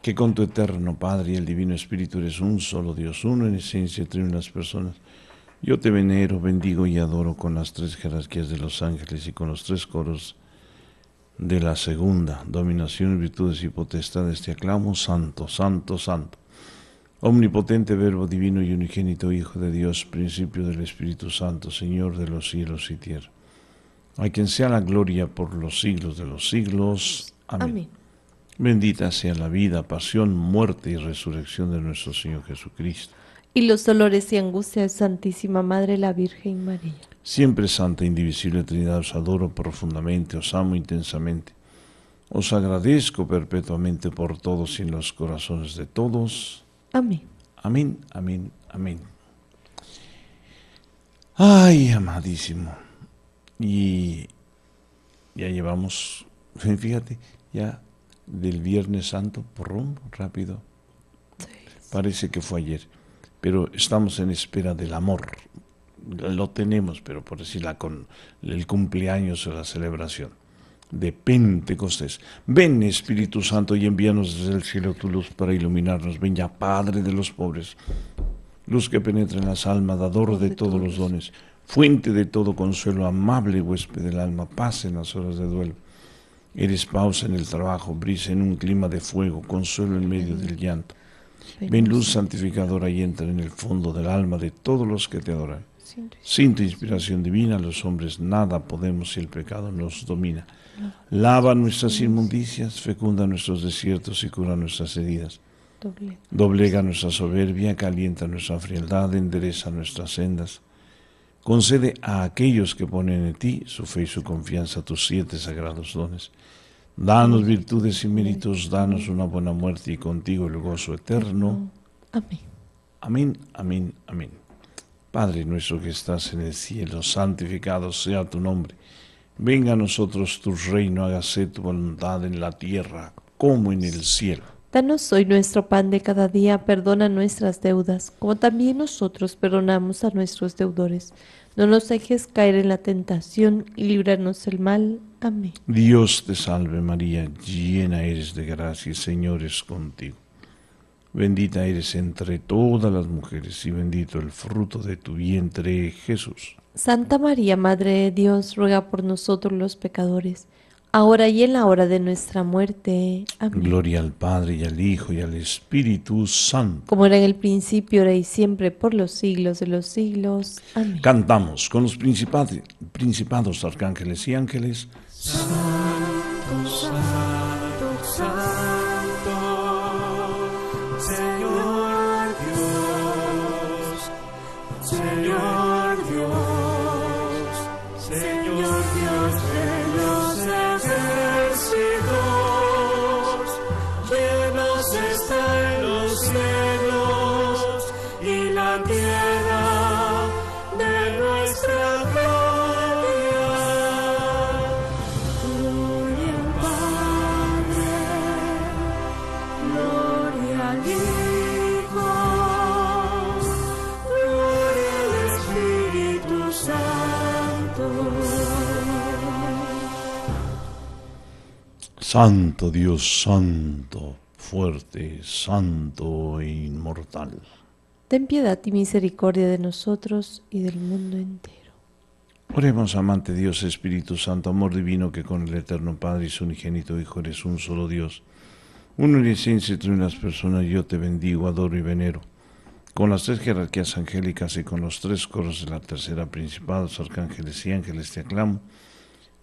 [SPEAKER 2] que con tu eterno Padre y el Divino Espíritu eres un solo Dios, uno en esencia, tres en las personas. Yo te venero, bendigo y adoro con las tres jerarquías de los ángeles y con los tres coros de la segunda, dominación, virtudes y potestades. Te aclamo, santo, santo, santo. Omnipotente Verbo Divino y Unigénito Hijo de Dios, principio del Espíritu Santo, Señor de los cielos y tierra, a quien sea la gloria por los siglos de los siglos. Amén. Bendita sea la vida, pasión, muerte y resurrección de nuestro Señor Jesucristo.
[SPEAKER 3] Y los dolores y angustias de Santísima Madre la Virgen María.
[SPEAKER 2] Siempre Santa, Indivisible Trinidad, os adoro profundamente, os amo intensamente. Os agradezco perpetuamente por todos y en los corazones de todos. Amén. Amén, amén, amén. Ay, amadísimo. Y ya llevamos, fíjate, ya del Viernes Santo, por rumbo, rápido. Parece que fue ayer, pero estamos en espera del amor. Lo tenemos, pero por la con el cumpleaños o la celebración de Pentecostés. Ven Espíritu Santo y envíanos desde el cielo tu luz para iluminarnos. Ven ya Padre de los pobres, luz que penetra en las almas, dador de todos los dones, fuente de todo consuelo, amable huésped del alma, paz en las horas de duelo. Eres pausa en el trabajo, brisa en un clima de fuego, consuelo en medio del llanto. Ven luz santificadora y entra en el fondo del alma de todos los que te adoran. Sin tu inspiración divina, los hombres nada podemos si el pecado nos domina. Lava nuestras inmundicias, fecunda nuestros desiertos y cura nuestras heridas. Doblega nuestra soberbia, calienta nuestra frialdad, endereza nuestras sendas. Concede a aquellos que ponen en ti su fe y su confianza tus siete sagrados dones. Danos virtudes y méritos, danos una buena muerte y contigo el gozo eterno. Amén. Amén, amén, amén. Padre nuestro que estás en el cielo, santificado sea tu nombre. Venga a nosotros tu reino, hágase tu voluntad en la tierra como en el cielo.
[SPEAKER 3] Danos hoy nuestro pan de cada día, perdona nuestras deudas, como también nosotros perdonamos a nuestros deudores. No nos dejes caer en la tentación y líbranos del mal. Amén.
[SPEAKER 2] Dios te salve María, llena eres de gracia, el Señor es contigo. Bendita eres entre todas las mujeres y bendito el fruto de tu vientre, Jesús.
[SPEAKER 3] Santa María, Madre de Dios, ruega por nosotros los pecadores, ahora y en la hora de nuestra muerte. Amén. Gloria al
[SPEAKER 2] Padre y al Hijo y al Espíritu Santo.
[SPEAKER 3] Como era en el principio, ahora y siempre, por los siglos de los siglos. Amén.
[SPEAKER 2] Cantamos con los principados, arcángeles y ángeles.
[SPEAKER 3] Santo, Santo.
[SPEAKER 2] Santo Dios, santo, fuerte, santo e inmortal.
[SPEAKER 3] Ten piedad y misericordia de nosotros y del mundo entero.
[SPEAKER 2] Oremos, amante Dios, Espíritu Santo, amor divino, que con el Eterno Padre y su unigénito Hijo eres un solo Dios. Uno y entre las personas, yo te bendigo, adoro y venero. Con las tres jerarquías angélicas y con los tres coros de la tercera principados, arcángeles y ángeles, te aclamo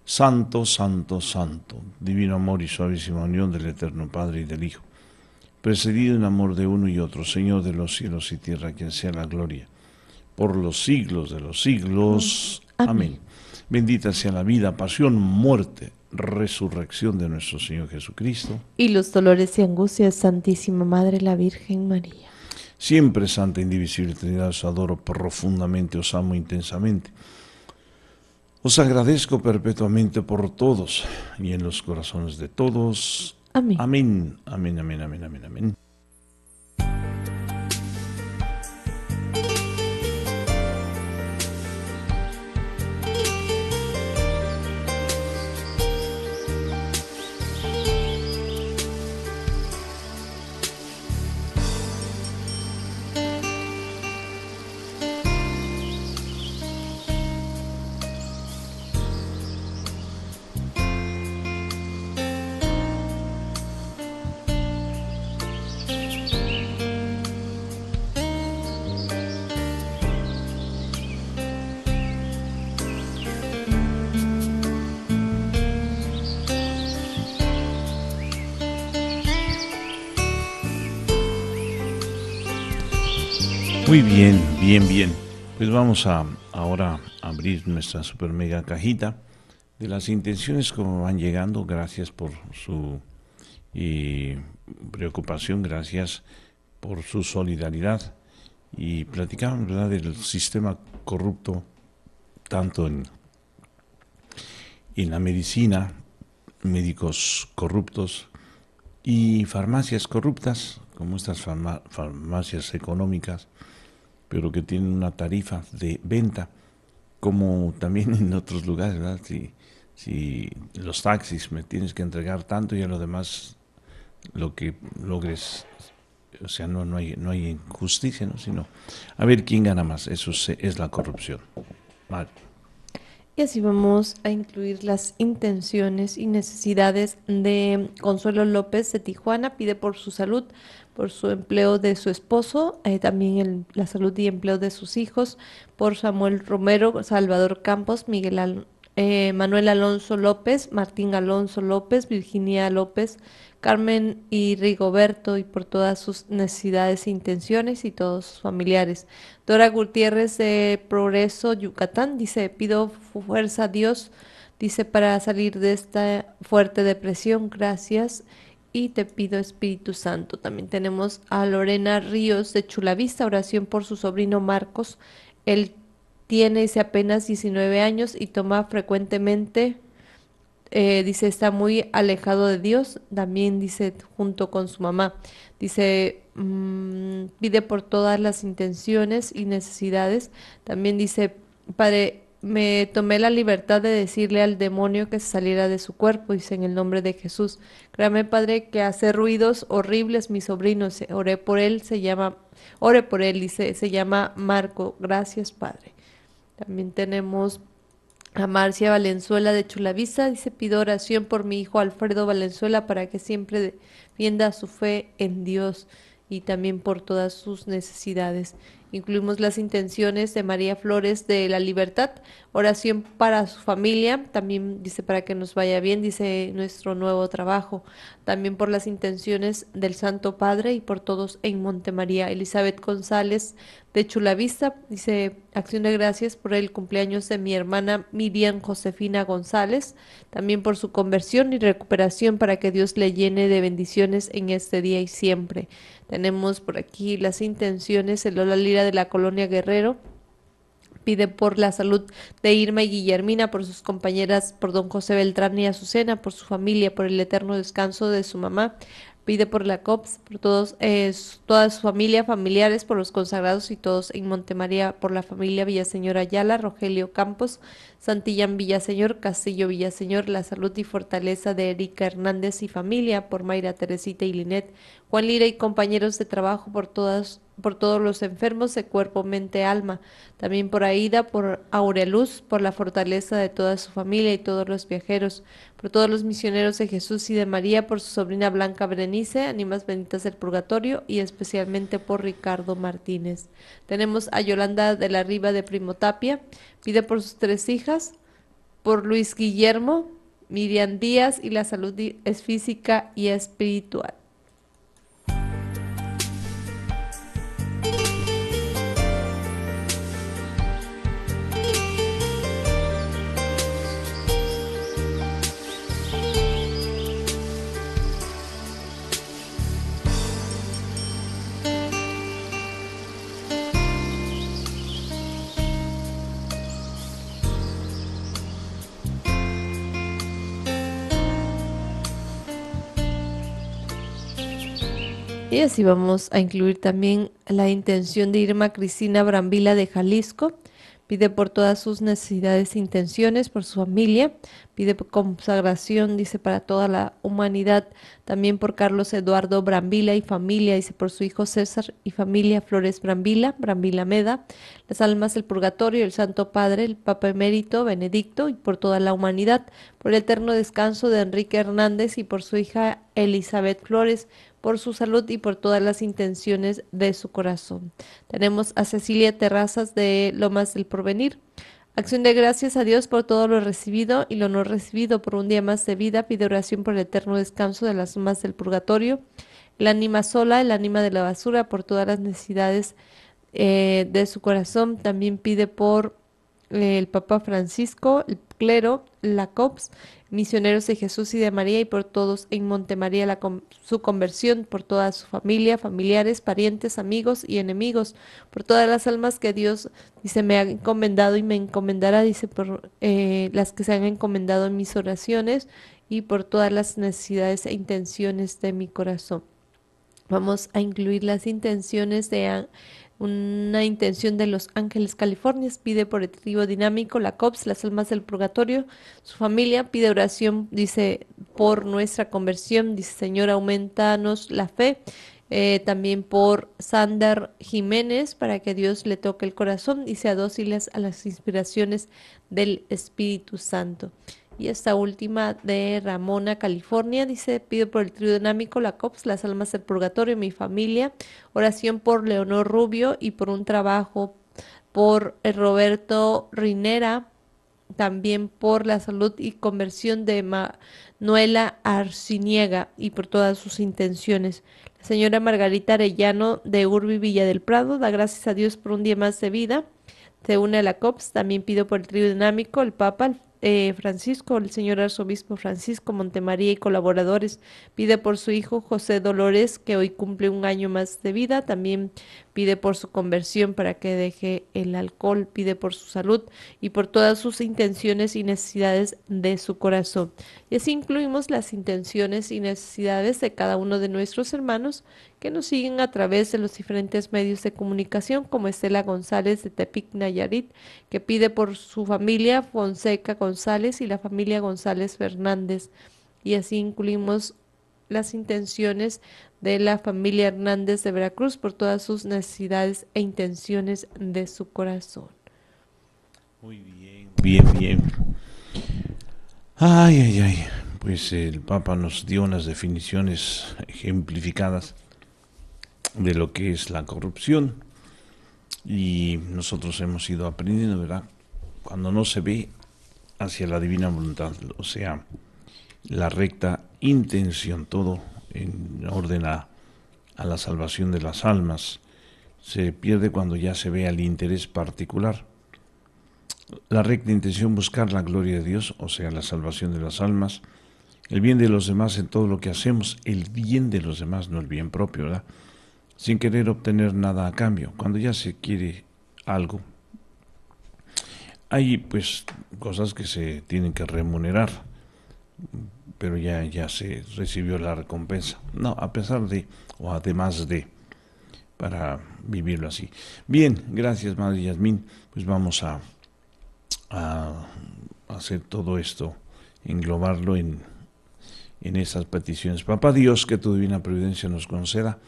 [SPEAKER 2] Santo, Santo, Santo, divino amor y suavísima unión del Eterno Padre y del Hijo, precedido en amor de uno y otro, Señor de los cielos y tierra, quien sea la gloria, por los siglos de los siglos. Amén. Bendita sea la vida, pasión, muerte, resurrección de nuestro Señor Jesucristo.
[SPEAKER 3] Y los dolores y angustias, Santísima Madre, la Virgen María.
[SPEAKER 2] Siempre Santa, indivisible Trinidad, os adoro profundamente, os amo intensamente. Os agradezco perpetuamente por todos y en los corazones de todos. Amén. Amén, amén, amén, amén, amén, Bien, bien. Pues vamos a ahora abrir nuestra super mega cajita de las intenciones como van llegando. Gracias por su eh, preocupación, gracias por su solidaridad. Y platicamos ¿verdad?, del sistema corrupto, tanto en, en la medicina, médicos corruptos y farmacias corruptas, como estas farmacias económicas pero que tienen una tarifa de venta, como también en otros lugares, ¿verdad? Si, los taxis me tienes que entregar tanto y a lo demás lo que logres, o sea, no, no, hay, no hay injusticia, ¿no? Sino a ver quién gana más, eso es la corrupción. Vale.
[SPEAKER 3] Y así vamos a incluir las intenciones y necesidades de Consuelo López de Tijuana. Pide por su salud, por su empleo de su esposo, eh, también el, la salud y empleo de sus hijos, por Samuel Romero, Salvador Campos, Miguel eh, Manuel Alonso López, Martín Alonso López, Virginia López, Carmen y Rigoberto y por todas sus necesidades e intenciones y todos sus familiares. Dora Gutiérrez de Progreso, Yucatán, dice, pido fuerza a Dios, dice, para salir de esta fuerte depresión, gracias y te pido Espíritu Santo. También tenemos a Lorena Ríos de Chulavista, oración por su sobrino Marcos. Él tiene dice, apenas 19 años y toma frecuentemente, eh, dice, está muy alejado de Dios, también dice, junto con su mamá. Dice, mm, pide por todas las intenciones y necesidades. También dice, Padre, me tomé la libertad de decirle al demonio que se saliera de su cuerpo, dice en el nombre de Jesús. Créame, Padre, que hace ruidos horribles mi sobrino. Oré por él, se llama, ore por él, dice, se llama Marco. Gracias, Padre. También tenemos a Marcia Valenzuela de Chulavisa, dice, pido oración por mi hijo Alfredo Valenzuela para que siempre defienda su fe en Dios y también por todas sus necesidades. Incluimos las intenciones de María Flores de la Libertad, oración para su familia, también dice para que nos vaya bien, dice nuestro nuevo trabajo, también por las intenciones del Santo Padre y por todos en Montemaría. Elizabeth González de Chulavista dice acción de gracias por el cumpleaños de mi hermana Miriam Josefina González, también por su conversión y recuperación para que Dios le llene de bendiciones en este día y siempre. Tenemos por aquí las intenciones, el Lola Lira de la Colonia Guerrero pide por la salud de Irma y Guillermina, por sus compañeras, por don José Beltrán y Azucena, por su familia, por el eterno descanso de su mamá. Pide por la COPS, por todos, eh, toda su familia, familiares, por los consagrados y todos en Montemaría, por la familia Villaseñor Ayala, Rogelio Campos, Santillán Villaseñor, Castillo Villaseñor, la salud y fortaleza de Erika Hernández y familia, por Mayra Teresita y Linet, Juan Lira y compañeros de trabajo, por todas por todos los enfermos de cuerpo, mente, alma. También por Aida, por Aureluz, por la fortaleza de toda su familia y todos los viajeros. Por todos los misioneros de Jesús y de María, por su sobrina Blanca Berenice, ánimas benditas del purgatorio y especialmente por Ricardo Martínez. Tenemos a Yolanda de la Riva de Primotapia. Pide por sus tres hijas, por Luis Guillermo, Miriam Díaz y la salud es física y espiritual. y vamos a incluir también la intención de Irma Cristina Brambila de Jalisco. Pide por todas sus necesidades e intenciones, por su familia, Pide consagración, dice, para toda la humanidad, también por Carlos Eduardo Brambila y familia, dice, por su hijo César y familia Flores Brambila, Brambila Meda, las almas del Purgatorio, el Santo Padre, el Papa Emérito, Benedicto, y por toda la humanidad, por el eterno descanso de Enrique Hernández y por su hija Elizabeth Flores, por su salud y por todas las intenciones de su corazón. Tenemos a Cecilia Terrazas de Lomas del Porvenir, Acción de gracias a Dios por todo lo recibido y lo no recibido por un día más de vida. Pide oración por el eterno descanso de las sumas del purgatorio. El ánima sola, el ánima de la basura, por todas las necesidades eh, de su corazón. También pide por eh, el Papa Francisco, el clero, la COPS misioneros de Jesús y de María y por todos en Montemaría la su conversión, por toda su familia, familiares, parientes, amigos y enemigos, por todas las almas que Dios, dice, me ha encomendado y me encomendará, dice, por eh, las que se han encomendado en mis oraciones y por todas las necesidades e intenciones de mi corazón. Vamos a incluir las intenciones de una intención de Los Ángeles, California, pide por el trío dinámico, la COPS, las almas del purgatorio, su familia, pide oración, dice, por nuestra conversión, dice, Señor, aumentanos la fe. Eh, también por Sander Jiménez, para que Dios le toque el corazón y sea dóciles a las inspiraciones del Espíritu Santo. Y esta última de Ramona, California, dice, pido por el trío dinámico, la COPS, las almas del purgatorio, mi familia, oración por Leonor Rubio y por un trabajo por eh, Roberto Rinera, también por la salud y conversión de Manuela Arciniega y por todas sus intenciones. La señora Margarita Arellano de Urbi Villa del Prado da gracias a Dios por un día más de vida. Se une a la COPS. También pido por el trío dinámico, el Papa, eh, Francisco, el señor arzobispo Francisco Montemaría y colaboradores. Pide por su hijo José Dolores, que hoy cumple un año más de vida. También pide por su conversión para que deje el alcohol, pide por su salud y por todas sus intenciones y necesidades de su corazón. Y así incluimos las intenciones y necesidades de cada uno de nuestros hermanos que nos siguen a través de los diferentes medios de comunicación, como Estela González de Tepic Nayarit, que pide por su familia Fonseca González y la familia González Fernández. Y así incluimos las intenciones de la familia Hernández de Veracruz por todas sus necesidades e intenciones de su corazón. Muy bien,
[SPEAKER 2] bien, bien. Ay, ay, ay. Pues el Papa nos dio unas definiciones ejemplificadas de lo que es la corrupción y nosotros hemos ido aprendiendo, ¿verdad? Cuando no se ve hacia la divina voluntad, o sea, la recta intención, todo en orden a, la salvación de las almas, se pierde cuando ya se ve el interés particular. La recta intención buscar la gloria de Dios, o sea, la salvación de las almas, el bien de los demás en todo lo que hacemos, el bien de los demás, no el bien propio, ¿verdad? Sin querer obtener nada a cambio. Cuando ya se quiere algo, hay pues cosas que se tienen que remunerar pero ya, ya se recibió la recompensa. No, a pesar de, o además de, para vivirlo así. Bien, gracias, Madre Yasmín. Pues vamos a, hacer todo esto, englobarlo en, en esas peticiones. Papá Dios, que tu divina providencia nos conceda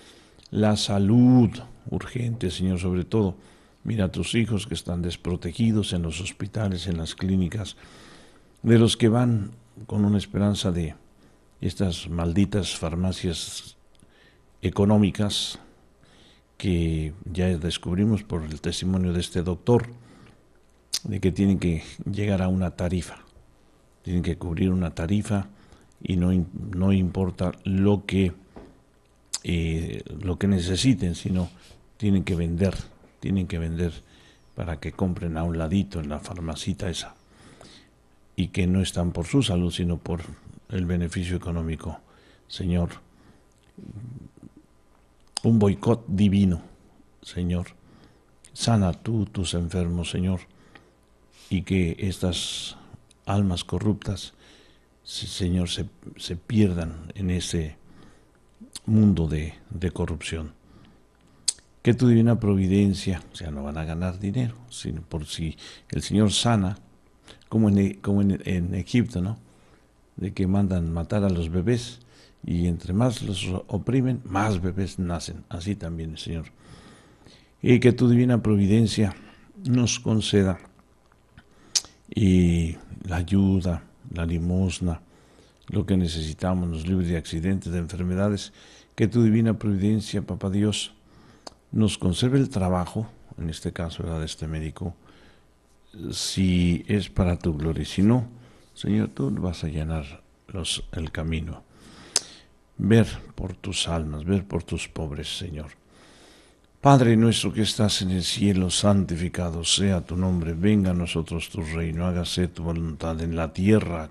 [SPEAKER 2] la salud urgente, Señor, sobre todo. Mira a tus hijos que están desprotegidos en los hospitales, en las clínicas, de los que van con una esperanza de estas malditas farmacias económicas que ya descubrimos por el testimonio de este doctor, de que tienen que llegar a una tarifa, tienen que cubrir una tarifa y no, no importa lo que, eh, lo que necesiten, sino tienen que vender, tienen que vender para que compren a un ladito en la farmacita esa y que no están por su salud, sino por el beneficio económico. Señor, un boicot divino, Señor. Sana tú tus enfermos, Señor, y que estas almas corruptas, Señor, se, pierdan en ese mundo de, de corrupción. Que tu divina providencia, o sea, no van a ganar dinero, sino por si el Señor sana, como en, en, Egipto, ¿no? De que mandan matar a los bebés y entre más los oprimen, más bebés nacen. Así también, Señor. Y que tu divina providencia nos conceda y la ayuda, la limosna, lo que necesitamos, nos libre de accidentes, de enfermedades, que tu divina providencia, Papá Dios, nos conserve el trabajo, en este caso era de este médico, si es para tu gloria. Si no, Señor, tú vas a llenar los, el camino. Ver por tus almas, ver por tus pobres, Señor. Padre nuestro que estás en el cielo, santificado sea tu nombre, venga a nosotros tu reino, hágase tu voluntad en la tierra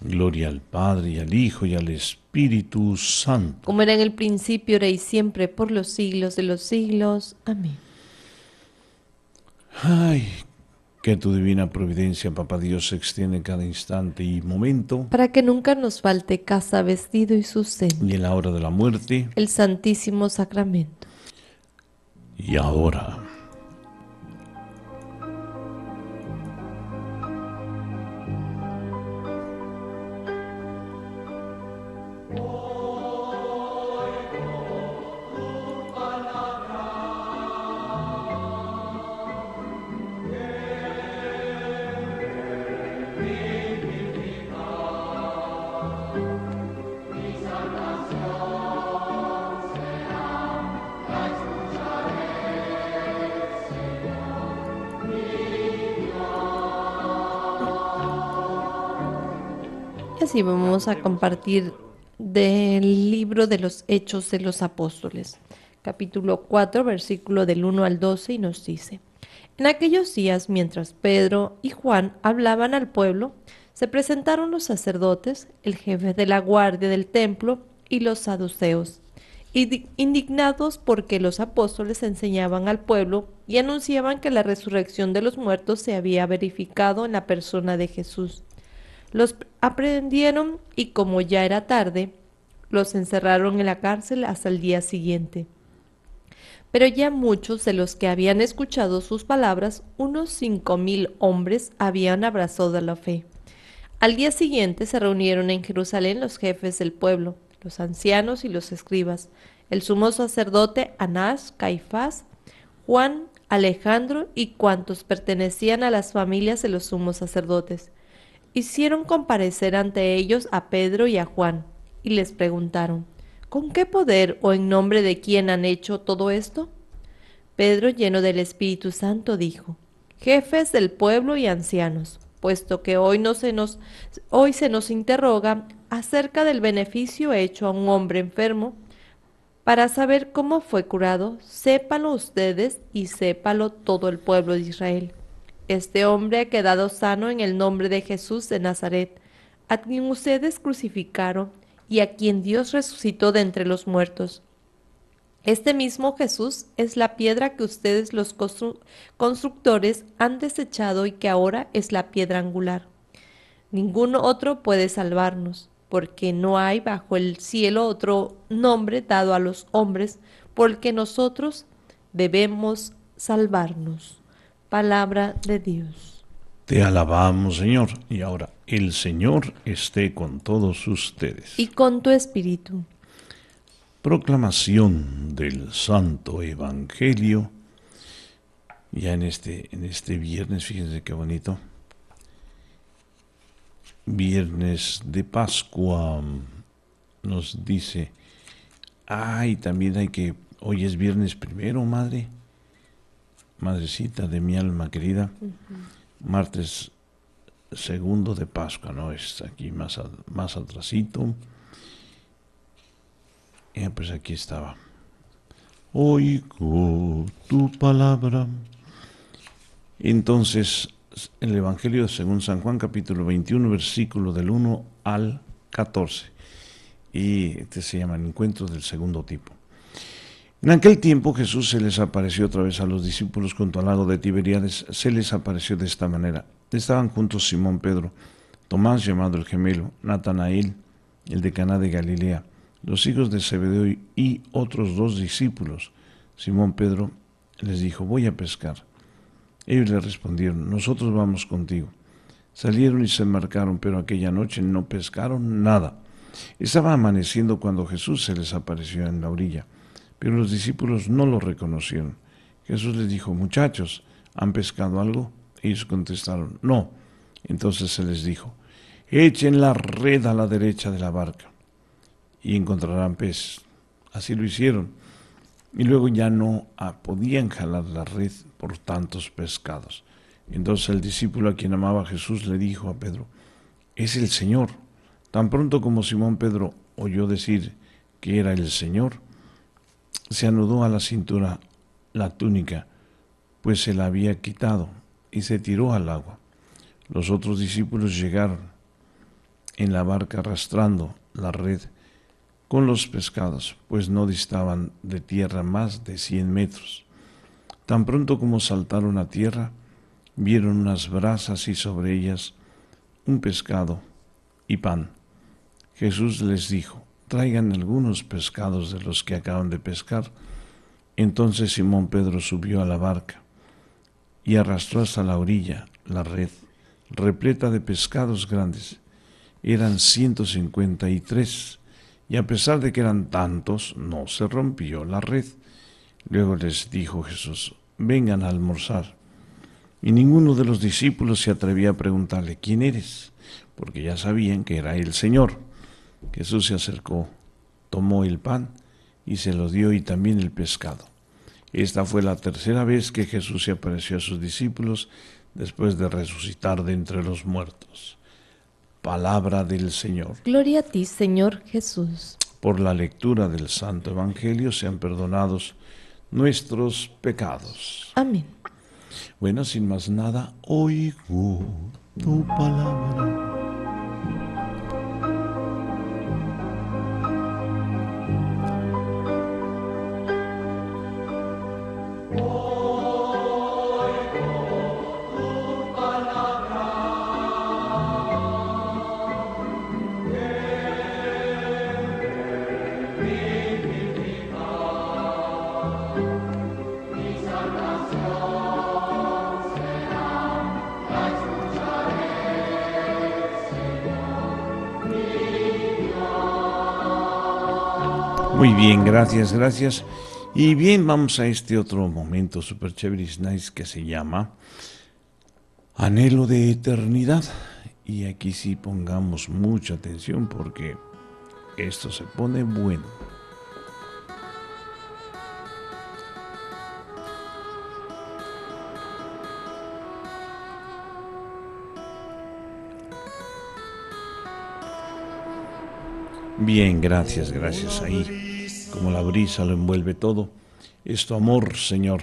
[SPEAKER 2] Gloria al Padre y al Hijo y al Espíritu Santo.
[SPEAKER 3] Como era en el principio, era y siempre, por los siglos de los siglos. Amén.
[SPEAKER 2] Ay, que tu divina providencia, Papá Dios, se extiende cada instante y momento.
[SPEAKER 3] Para que nunca nos falte casa, vestido y sustento.
[SPEAKER 2] Y en la hora de la muerte.
[SPEAKER 3] El Santísimo Sacramento.
[SPEAKER 2] Y ahora
[SPEAKER 3] y vamos a compartir del libro de los Hechos de los Apóstoles, capítulo 4, versículo del 1 al 12, y nos dice, En aquellos días, mientras Pedro y Juan hablaban al pueblo, se presentaron los sacerdotes, el jefe de la guardia del templo y los saduceos, indignados porque los apóstoles enseñaban al pueblo y anunciaban que la resurrección de los muertos se había verificado en la persona de Jesús. Los aprendieron y como ya era tarde, los encerraron en la cárcel hasta el día siguiente. Pero ya muchos de los que habían escuchado sus palabras, unos cinco mil hombres habían abrazado la fe. Al día siguiente se reunieron en Jerusalén los jefes del pueblo, los ancianos y los escribas, el sumo sacerdote Anás, Caifás, Juan, Alejandro y cuantos pertenecían a las familias de los sumos sacerdotes hicieron comparecer ante ellos a Pedro y a Juan, y les preguntaron, ¿con qué poder o en nombre de quién han hecho todo esto? Pedro, lleno del Espíritu Santo, dijo, Jefes del pueblo y ancianos, puesto que hoy, no se nos, hoy se nos interroga acerca del beneficio hecho a un hombre enfermo, para saber cómo fue curado, sépalo ustedes y sépalo todo el pueblo de Israel este hombre ha quedado sano en el nombre de Jesús de Nazaret, a quien ustedes crucificaron y a quien Dios resucitó de entre los muertos. Este mismo Jesús es la piedra que ustedes los constructores han desechado y que ahora es la piedra angular. Ningún otro puede salvarnos, porque no hay bajo el cielo otro nombre dado a los hombres por que nosotros debemos salvarnos palabra de Dios.
[SPEAKER 2] Te alabamos, Señor. Y ahora, el Señor esté con todos ustedes.
[SPEAKER 3] Y con tu espíritu.
[SPEAKER 2] Proclamación del Santo Evangelio. Ya en este, en este viernes, fíjense qué bonito. Viernes de Pascua mm, nos dice, ay, también hay que, hoy es viernes primero, madre madrecita de mi alma querida, martes segundo de Pascua, ¿no? Es aquí más, más atrasito. Eh, pues aquí estaba. Oigo tu palabra. Entonces, el Evangelio según San Juan capítulo 21, versículo del 1 al 14. Y este se llama el encuentro del segundo tipo. En aquel tiempo Jesús se les apareció otra vez a los discípulos junto al lago de Tiberíades. Se les apareció de esta manera. Estaban juntos Simón Pedro, Tomás llamado el gemelo, Natanael, el de Caná de Galilea, los hijos de Zebedeo y otros dos discípulos. Simón Pedro les dijo, voy a pescar. Ellos le respondieron, nosotros vamos contigo. Salieron y se embarcaron, pero aquella noche no pescaron nada. Estaba amaneciendo cuando Jesús se les apareció en la orilla pero los discípulos no lo reconocieron. Jesús les dijo, muchachos, ¿han pescado algo? Ellos contestaron, no. Entonces se les dijo, echen la red a la derecha de la barca y encontrarán peces. Así lo hicieron. Y luego ya no ah, podían jalar la red por tantos pescados. Entonces el discípulo a quien amaba Jesús le dijo a Pedro, es el Señor. Tan pronto como Simón Pedro oyó decir que era el Señor, se anudó a la cintura la túnica, pues se la había quitado, y se tiró al agua. Los otros discípulos llegaron en la barca arrastrando la red con los pescados, pues no distaban de tierra más de cien metros. Tan pronto como saltaron a tierra, vieron unas brasas y sobre ellas un pescado y pan. Jesús les dijo, traigan algunos pescados de los que acaban de pescar. Entonces Simón Pedro subió a la barca y arrastró hasta la orilla la red, repleta de pescados grandes. Eran 153, y a pesar de que eran tantos, no se rompió la red. Luego les dijo Jesús, vengan a almorzar. Y ninguno de los discípulos se atrevía a preguntarle, ¿quién eres? Porque ya sabían que era el Señor. Jesús se acercó, tomó el pan y se lo dio y también el pescado. Esta fue la tercera vez que Jesús se apareció a sus discípulos después de resucitar de entre los muertos. Palabra del Señor.
[SPEAKER 3] Gloria a ti, Señor Jesús.
[SPEAKER 2] Por la lectura del Santo Evangelio sean perdonados nuestros pecados. Amén. Bueno, sin más nada, oigo tu palabra Gracias, gracias. Y bien, vamos a este otro momento super chévere nice que se llama Anhelo de Eternidad. Y aquí sí pongamos mucha atención porque esto se pone bueno. Bien, gracias, gracias ahí como la brisa lo envuelve todo, esto amor, Señor.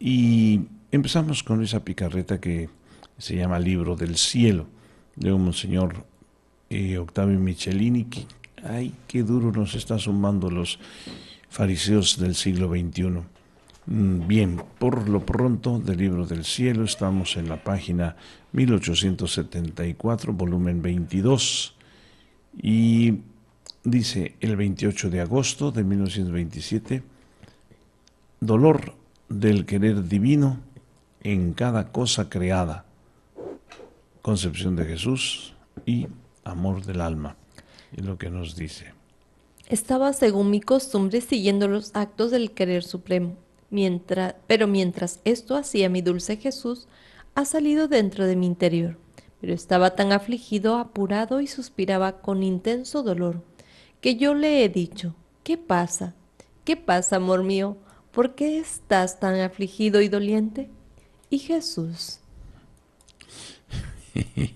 [SPEAKER 2] Y empezamos con esa picarreta que se llama Libro del Cielo, de un señor eh, Octavio Michelini, ay, qué duro nos está sumando los fariseos del siglo XXI. Mm, bien, por lo pronto del libro del cielo estamos en la página 1874, volumen 22 y dice el 28 de agosto de 1927, dolor del querer divino en cada cosa creada, concepción de Jesús y amor del alma, es lo que nos dice.
[SPEAKER 3] Estaba, según mi costumbre, siguiendo los actos del querer supremo, mientras, pero mientras esto hacía mi dulce Jesús, ha salido dentro de mi interior, pero estaba tan afligido, apurado y suspiraba con intenso dolor que yo le he dicho, ¿qué pasa? ¿Qué pasa, amor mío? ¿Por qué estás tan afligido y doliente? Y Jesús.
[SPEAKER 2] (laughs) ay,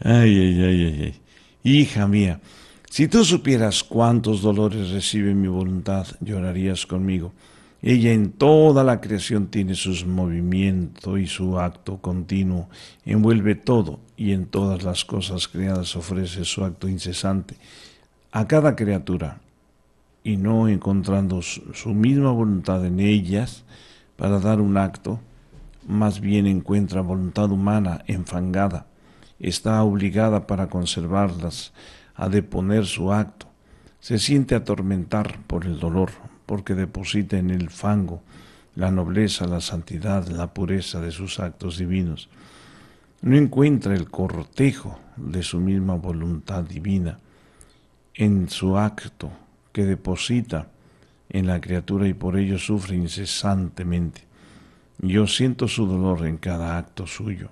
[SPEAKER 2] ay, ay, ay, ay. Hija mía, si tú supieras cuántos dolores recibe mi voluntad, llorarías conmigo. Ella en toda la creación tiene sus movimiento y su acto continuo, envuelve todo y en todas las cosas creadas ofrece su acto incesante a cada criatura y no encontrando su misma voluntad en ellas para dar un acto, más bien encuentra voluntad humana enfangada, está obligada para conservarlas a deponer su acto, se siente atormentar por el dolor, porque deposita en el fango la nobleza, la santidad, la pureza de sus actos divinos. No encuentra el cortejo de su misma voluntad divina en su acto que deposita en la criatura y por ello sufre incesantemente. Yo siento su dolor en cada acto suyo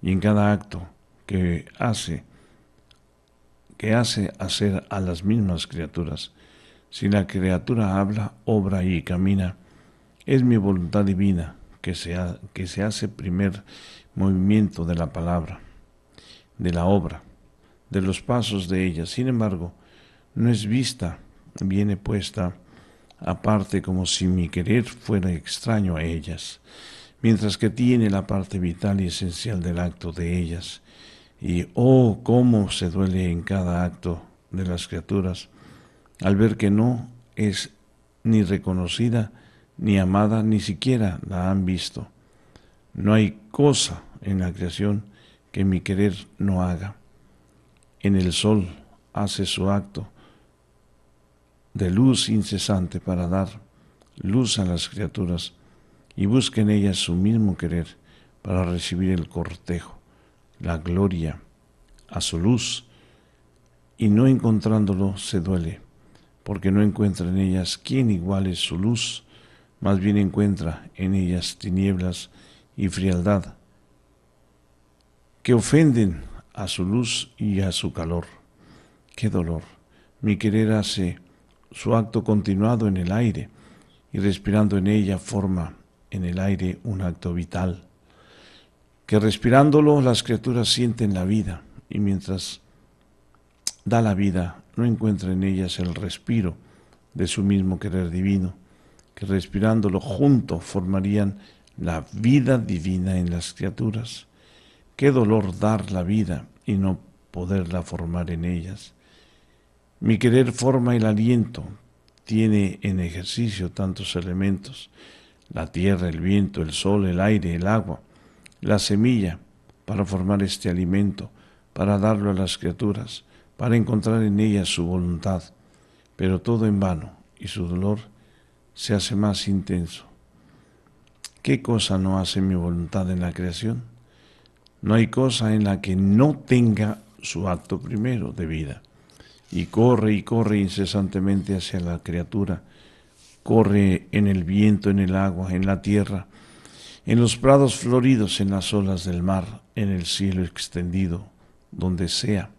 [SPEAKER 2] y en cada acto que hace que hace hacer a las mismas criaturas. Si la criatura habla, obra y camina, es mi voluntad divina que se, que se hace primer movimiento de la palabra, de la obra, de los pasos de ella. Sin embargo, no es vista, viene puesta aparte como si mi querer fuera extraño a ellas, mientras que tiene la parte vital y esencial del acto de ellas. Y oh, cómo se duele en cada acto de las criaturas al ver que no es ni reconocida, ni amada, ni siquiera la han visto. No hay cosa en la creación que mi querer no haga. En el sol hace su acto, de luz incesante para dar luz a las criaturas y busca en ellas su mismo querer para recibir el cortejo, la gloria a su luz y no encontrándolo se duele, porque no encuentra en ellas quien iguale su luz, más bien encuentra en ellas tinieblas y frialdad que ofenden a su luz y a su calor. ¡Qué dolor! Mi querer hace su acto continuado en el aire y respirando en ella forma en el aire un acto vital, que respirándolo las criaturas sienten la vida y mientras da la vida no encuentra en ellas el respiro de su mismo querer divino, que respirándolo junto formarían la vida divina en las criaturas. Qué dolor dar la vida y no poderla formar en ellas. Mi querer forma el aliento, tiene en ejercicio tantos elementos, la tierra, el viento, el sol, el aire, el agua, la semilla, para formar este alimento, para darlo a las criaturas, para encontrar en ellas su voluntad, pero todo en vano y su dolor se hace más intenso. ¿Qué cosa no hace mi voluntad en la creación? No hay cosa en la que no tenga su acto primero de vida y corre y corre incesantemente hacia la criatura. Corre en el viento, en el agua, en la tierra, en los prados floridos, en las olas del mar, en el cielo extendido, donde sea,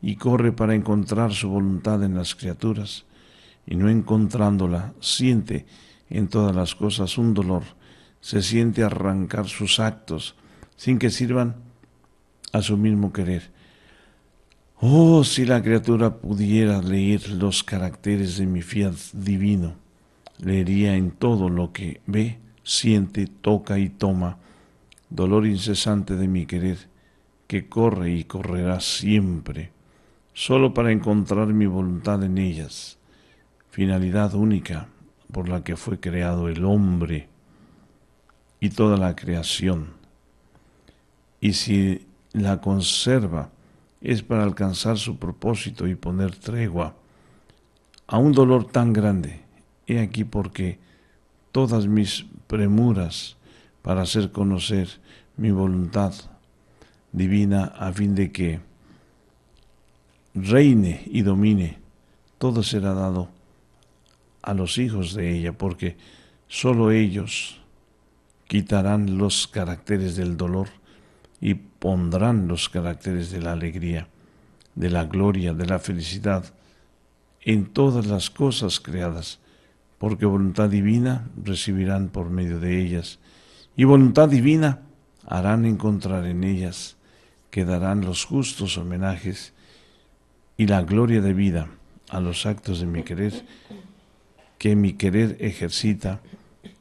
[SPEAKER 2] y corre para encontrar su voluntad en las criaturas, y no encontrándola, siente en todas las cosas un dolor, se siente arrancar sus actos, sin que sirvan a su mismo querer Oh, si la criatura pudiera leer los caracteres de mi fiel divino, leería en todo lo que ve, siente, toca y toma, dolor incesante de mi querer, que corre y correrá siempre, solo para encontrar mi voluntad en ellas, finalidad única por la que fue creado el hombre y toda la creación. Y si la conserva, es para alcanzar su propósito y poner tregua a un dolor tan grande. He aquí porque todas mis premuras para hacer conocer mi voluntad divina a fin de que reine y domine, todo será dado a los hijos de ella, porque sólo ellos quitarán los caracteres del dolor y pondrán los caracteres de la alegría, de la gloria, de la felicidad en todas las cosas creadas, porque voluntad divina recibirán por medio de ellas, y voluntad divina harán encontrar en ellas, que darán los justos homenajes y la gloria de vida a los actos de mi querer, que mi querer ejercita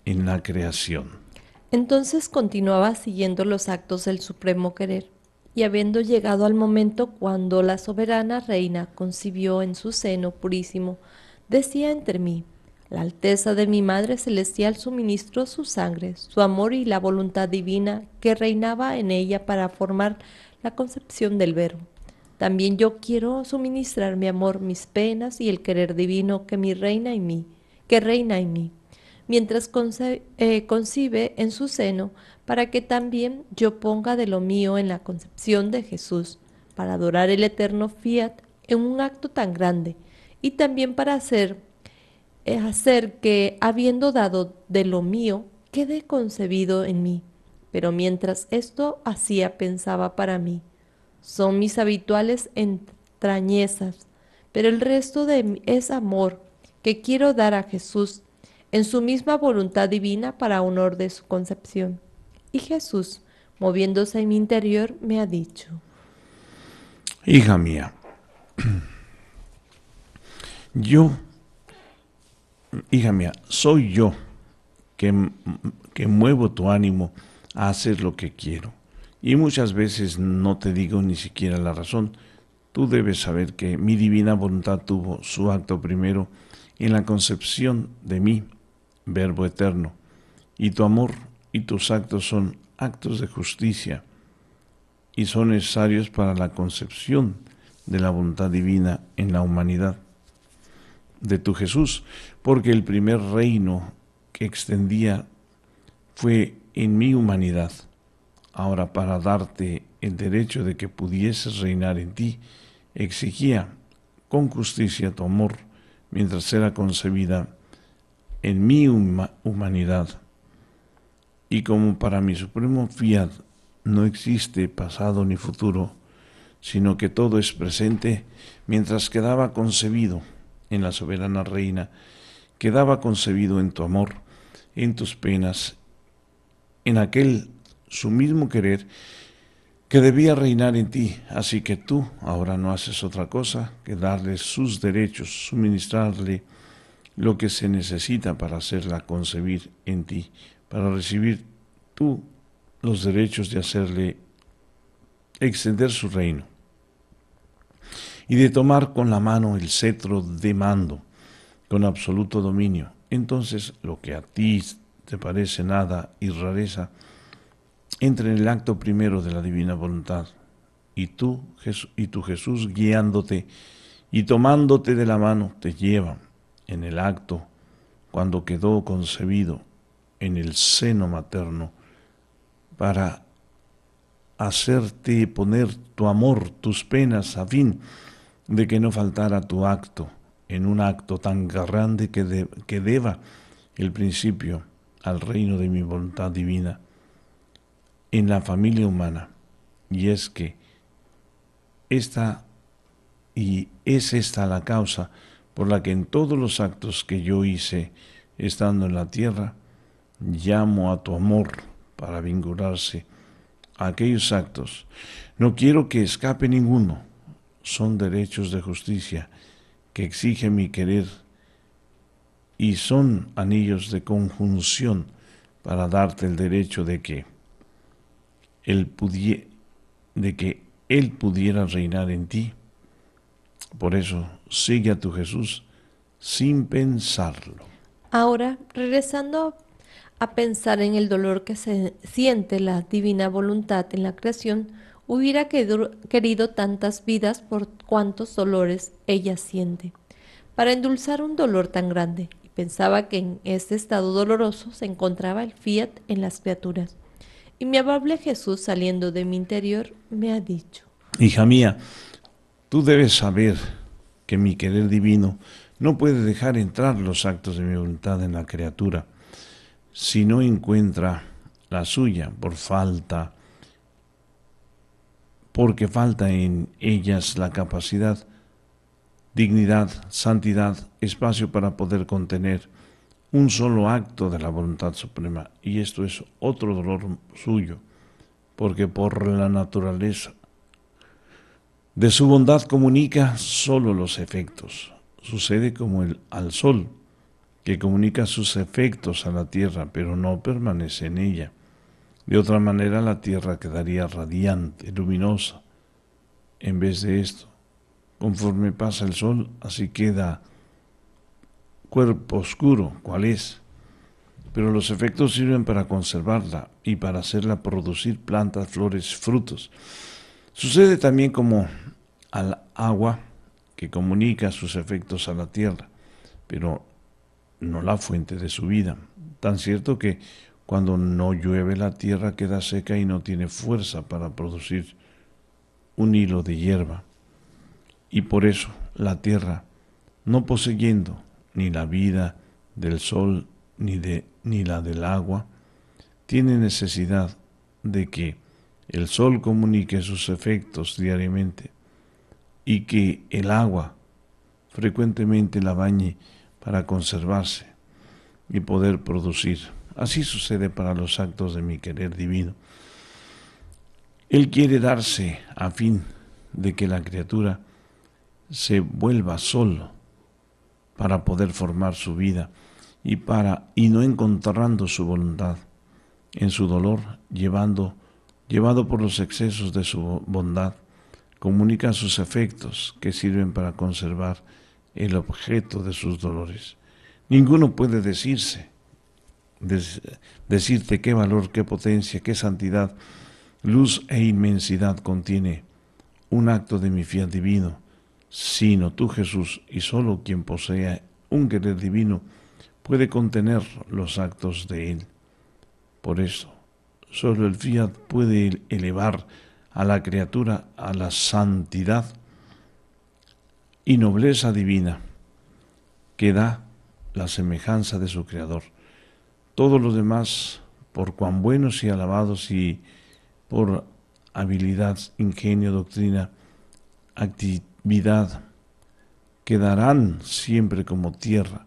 [SPEAKER 2] en la creación.
[SPEAKER 3] Entonces continuaba siguiendo los actos del supremo querer, y habiendo llegado al momento cuando la soberana reina concibió en su seno purísimo, decía entre mí, la alteza de mi Madre Celestial suministró su sangre, su amor y la voluntad divina que reinaba en ella para formar la concepción del verbo. También yo quiero suministrar mi amor, mis penas y el querer divino que mi reina y mí, que reina en mí mientras eh, concibe en su seno, para que también yo ponga de lo mío en la concepción de Jesús, para adorar el eterno fiat en un acto tan grande, y también para hacer, eh, hacer que, habiendo dado de lo mío, quede concebido en mí. Pero mientras esto hacía, pensaba para mí, son mis habituales entrañezas, pero el resto de es amor que quiero dar a Jesús en su misma voluntad divina para honor de su concepción. Y Jesús, moviéndose en mi interior, me ha dicho,
[SPEAKER 2] Hija mía, (clears throat) yo, hija mía, soy yo que, que muevo tu ánimo a hacer lo que quiero. Y muchas veces no te digo ni siquiera la razón. Tú debes saber que mi divina voluntad tuvo su acto primero en la concepción de mí Verbo eterno, y tu amor y tus actos son actos de justicia y son necesarios para la concepción de la voluntad divina en la humanidad de tu Jesús, porque el primer reino que extendía fue en mi humanidad. Ahora para darte el derecho de que pudieses reinar en ti, exigía con justicia tu amor mientras era concebida en mi humanidad. Y como para mi supremo fiat no existe pasado ni futuro, sino que todo es presente, mientras quedaba concebido en la soberana reina, quedaba concebido en tu amor, en tus penas, en aquel su mismo querer que debía reinar en ti, así que tú ahora no haces otra cosa que darle sus derechos, suministrarle lo que se necesita para hacerla concebir en ti, para recibir tú los derechos de hacerle extender su reino y de tomar con la mano el cetro de mando, con absoluto dominio. Entonces lo que a ti te parece nada y rareza, entra en el acto primero de la divina voluntad, y tú, Jesús, y tu Jesús guiándote y tomándote de la mano, te lleva en el acto cuando quedó concebido en el seno materno para hacerte poner tu amor, tus penas, a fin de que no faltara tu acto en un acto tan grande que, que deba el principio al reino de mi voluntad divina en la familia humana. Y es que esta y es esta la causa por la que en todos los actos que yo hice estando en la tierra, llamo a tu amor para vincularse a aquellos actos. No quiero que escape ninguno. Son derechos de justicia que exige mi querer y son anillos de conjunción para darte el derecho de que él, de que él pudiera reinar en ti por eso, sigue a tu Jesús sin pensarlo.
[SPEAKER 3] Ahora, regresando a pensar en el dolor que se siente la divina voluntad en la creación, hubiera querido tantas vidas por cuantos dolores ella siente, para endulzar un dolor tan grande, y pensaba que en este estado doloroso se encontraba el fiat en las criaturas. Y mi amable Jesús, saliendo de mi interior, me ha dicho,
[SPEAKER 2] Hija mía, Tú debes saber que mi querer divino no puede dejar entrar los actos de mi voluntad en la criatura si no encuentra la suya por falta, porque falta en ellas la capacidad, dignidad, santidad, espacio para poder contener un solo acto de la voluntad suprema. Y esto es otro dolor suyo, porque por la naturaleza de su bondad comunica solo los efectos. Sucede como el, al sol, que comunica sus efectos a la tierra, pero no permanece en ella. De otra manera la tierra quedaría radiante, luminosa. En vez de esto, conforme pasa el sol, así queda cuerpo oscuro, cual es. Pero los efectos sirven para conservarla y para hacerla producir plantas, flores, frutos Sucede también como al agua que comunica sus efectos a la tierra, pero no la fuente de su vida. Tan cierto que cuando no llueve la tierra queda seca y no tiene fuerza para producir un hilo de hierba. Y por eso la tierra, no poseyendo ni la vida del sol ni, ni la del agua, tiene necesidad de que el sol comunique sus efectos diariamente y que el agua frecuentemente la bañe para conservarse y poder producir. Así sucede para los actos de mi querer divino. Él quiere darse a fin de que la criatura se vuelva solo para poder formar su vida y para y no encontrando su voluntad en su dolor llevando llevado por los excesos de su bondad, comunica sus efectos que sirven para conservar el objeto de sus dolores. Ninguno puede decirse, decirte qué valor, qué potencia, qué santidad, luz e inmensidad contiene un acto de mi fiel divino, sino tú Jesús y solo quien posea un querer divino puede contener los actos de Él. Por eso, Solo el fiat puede elevar a la criatura a la santidad y nobleza divina que da la semejanza de su Creador. Todos los demás, por cuán buenos y alabados y por habilidad, ingenio, doctrina, actividad, quedarán siempre como tierra,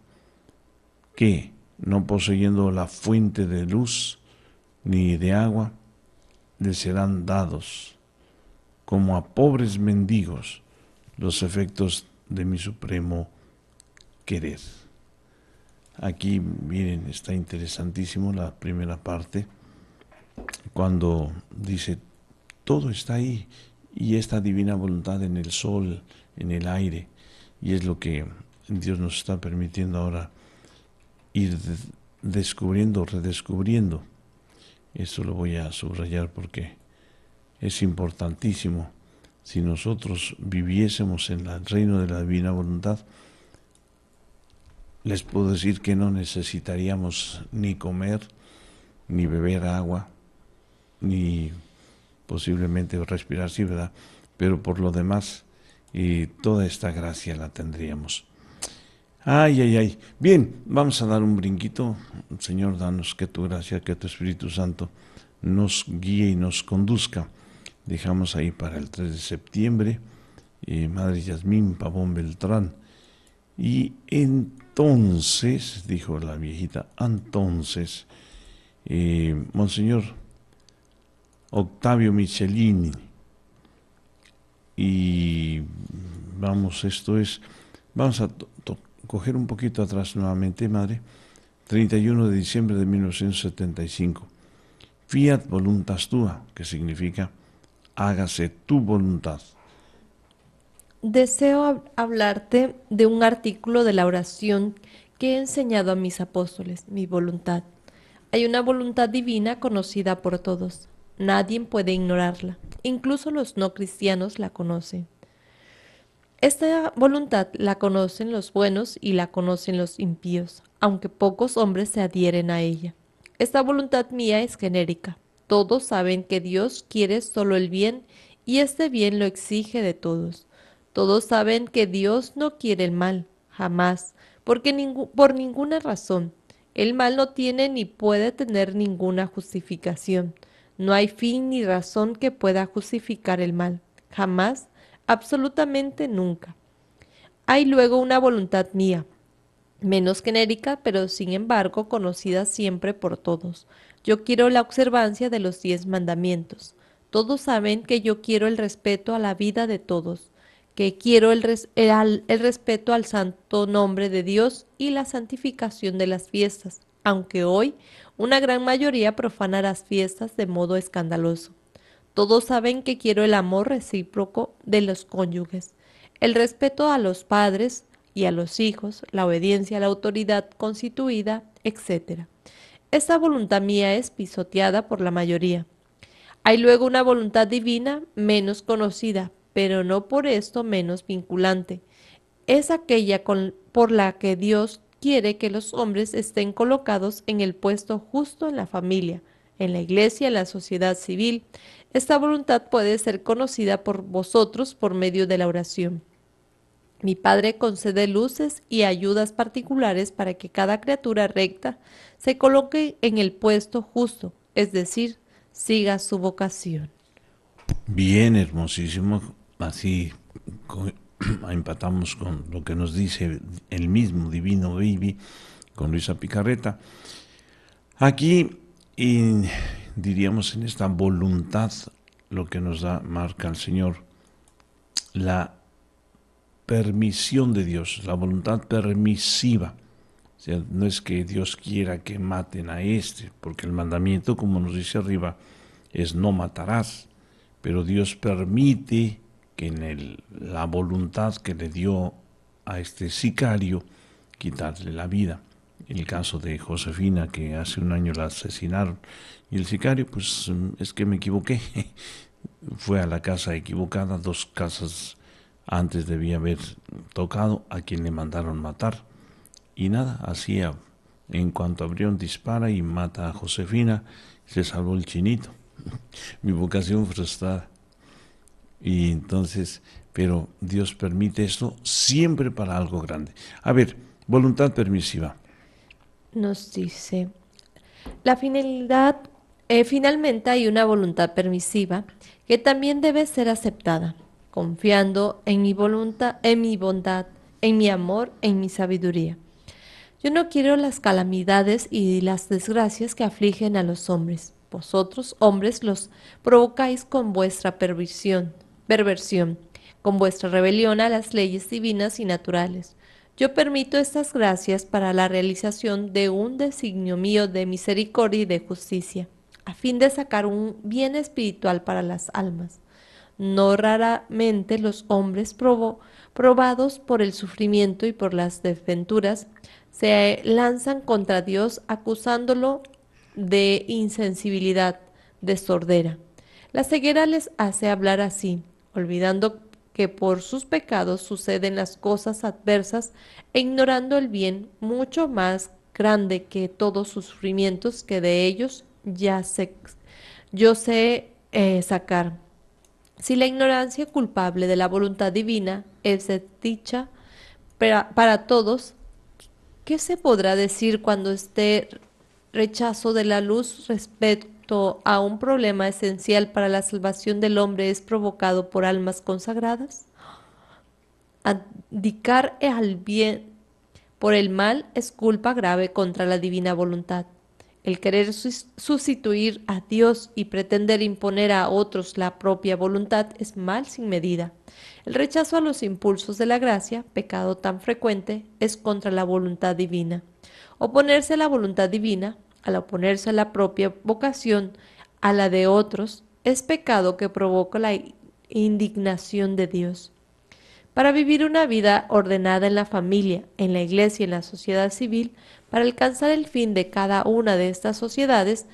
[SPEAKER 2] que, no poseyendo la fuente de luz, ni de agua les serán dados, como a pobres mendigos, los efectos de mi supremo querer. Aquí, miren, está interesantísimo la primera parte, cuando dice, todo está ahí, y esta divina voluntad en el sol, en el aire, y es lo que Dios nos está permitiendo ahora ir descubriendo, redescubriendo esto lo voy a subrayar porque es importantísimo. Si nosotros viviésemos en el reino de la divina voluntad, les puedo decir que no necesitaríamos ni comer, ni beber agua, ni posiblemente respirar, sí, ¿verdad? Pero por lo demás, y toda esta gracia la tendríamos. Ay, ay, ay. Bien, vamos a dar un brinquito. Señor, danos que tu gracia, que tu Espíritu Santo nos guíe y nos conduzca. Dejamos ahí para el 3 de septiembre eh, Madre Yasmín Pavón Beltrán. Y entonces, dijo la viejita, entonces, eh, Monseñor Octavio Michelini, y vamos, esto es, vamos a tocar coger un poquito atrás nuevamente, madre, 31 de diciembre de 1975. Fiat voluntas tua, que significa hágase tu voluntad.
[SPEAKER 3] Deseo hablarte de un artículo de la oración que he enseñado a mis apóstoles, mi voluntad. Hay una voluntad divina conocida por todos. Nadie puede ignorarla. Incluso los no cristianos la conocen. Esta voluntad la conocen los buenos y la conocen los impíos, aunque pocos hombres se adhieren a ella. Esta voluntad mía es genérica. Todos saben que Dios quiere solo el bien y este bien lo exige de todos. Todos saben que Dios no quiere el mal, jamás, porque por ninguna razón. El mal no tiene ni puede tener ninguna justificación. No hay fin ni razón que pueda justificar el mal. Jamás absolutamente nunca. Hay luego una voluntad mía, menos genérica, pero sin embargo conocida siempre por todos. Yo quiero la observancia de los diez mandamientos. Todos saben que yo quiero el respeto a la vida de todos, que quiero el, respeto al santo nombre de Dios y la santificación de las fiestas, aunque hoy una gran mayoría profana las fiestas de modo escandaloso. Todos saben que quiero el amor recíproco de los cónyuges, el respeto a los padres y a los hijos, la obediencia a la autoridad constituida, etc. Esta voluntad mía es pisoteada por la mayoría. Hay luego una voluntad divina menos conocida, pero no por esto menos vinculante. Es aquella por la que Dios quiere que los hombres estén colocados en el puesto justo en la familia, en la iglesia, en la sociedad civil. Esta voluntad puede ser conocida por vosotros por medio de la oración. Mi Padre concede luces y ayudas particulares para que cada criatura recta se coloque en el puesto justo, es decir, siga su vocación.
[SPEAKER 2] Bien, hermosísimo. Así (clears throat) empatamos con lo que nos dice el mismo Divino Baby con Luisa Picarreta. Aquí y diríamos en esta voluntad lo que nos da marca el Señor, la permisión de Dios, la voluntad permisiva. no es que Dios quiera que maten a este, porque el mandamiento, como nos dice arriba, es no matarás. Pero Dios permite que en el, la voluntad que le dio a este sicario quitarle la vida el caso de Josefina, que hace un año la asesinaron, y el sicario, pues mm, es que me equivoqué, (laughs) fue a la casa equivocada, dos casas antes debía haber tocado a quien le mandaron matar. Y nada, hacía, en cuanto abrió dispara y mata a Josefina, se salvó el chinito. (laughs) Mi vocación frustrada. Y entonces, pero Dios permite esto siempre para algo grande. A ver, voluntad permisiva
[SPEAKER 3] nos dice, la finalidad, eh, finalmente hay una voluntad permisiva que también debe ser aceptada, confiando en mi voluntad, en mi bondad, en mi amor, en mi sabiduría. Yo no quiero las calamidades y las desgracias que afligen a los hombres. Vosotros, hombres, los provocáis con vuestra perversión, perversión, con vuestra rebelión a las leyes divinas y naturales. Yo permito estas gracias para la realización de un designio mío de misericordia y de justicia, a fin de sacar un bien espiritual para las almas. No raramente los hombres probados por el sufrimiento y por las desventuras se lanzan contra Dios acusándolo de insensibilidad, de sordera. La ceguera les hace hablar así, olvidando que por sus pecados suceden las cosas adversas e ignorando el bien mucho más grande que todos sus sufrimientos que de ellos ya sé, yo sé eh, sacar. Si la ignorancia culpable de la voluntad divina es dicha para, todos, ¿qué se podrá decir cuando este rechazo de la luz respecto a un problema esencial para la salvación del hombre es provocado por almas consagradas? Adicar al bien por el mal es culpa grave contra la divina voluntad. El querer sustituir a Dios y pretender imponer a otros la propia voluntad es mal sin medida. El rechazo a los impulsos de la gracia, pecado tan frecuente, es contra la voluntad divina. Oponerse a la voluntad divina, al oponerse a la propia vocación, a la de otros, es pecado que provoca la indignación de Dios. Para vivir una vida ordenada en la familia, en la iglesia y en la sociedad civil, para alcanzar el fin de cada una de estas sociedades,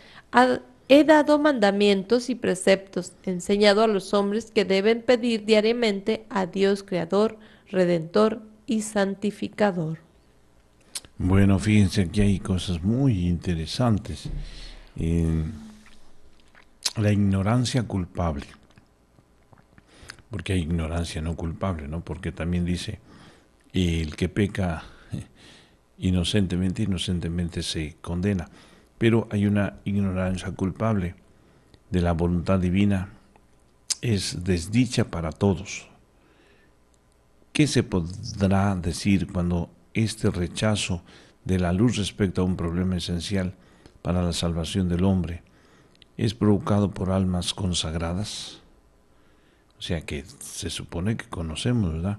[SPEAKER 3] he dado mandamientos y preceptos, enseñado a los hombres que deben pedir diariamente a Dios Creador, Redentor y Santificador.
[SPEAKER 2] Bueno, fíjense que hay cosas muy interesantes. Eh, la ignorancia culpable. Porque hay ignorancia no culpable, ¿no? Porque también dice, el que peca inocentemente, inocentemente se condena. Pero hay una ignorancia culpable de la voluntad divina. Es desdicha para todos. ¿Qué se podrá decir cuando este rechazo de la luz respecto a un problema esencial para la salvación del hombre es provocado por almas consagradas? O sea que se supone que conocemos, ¿verdad?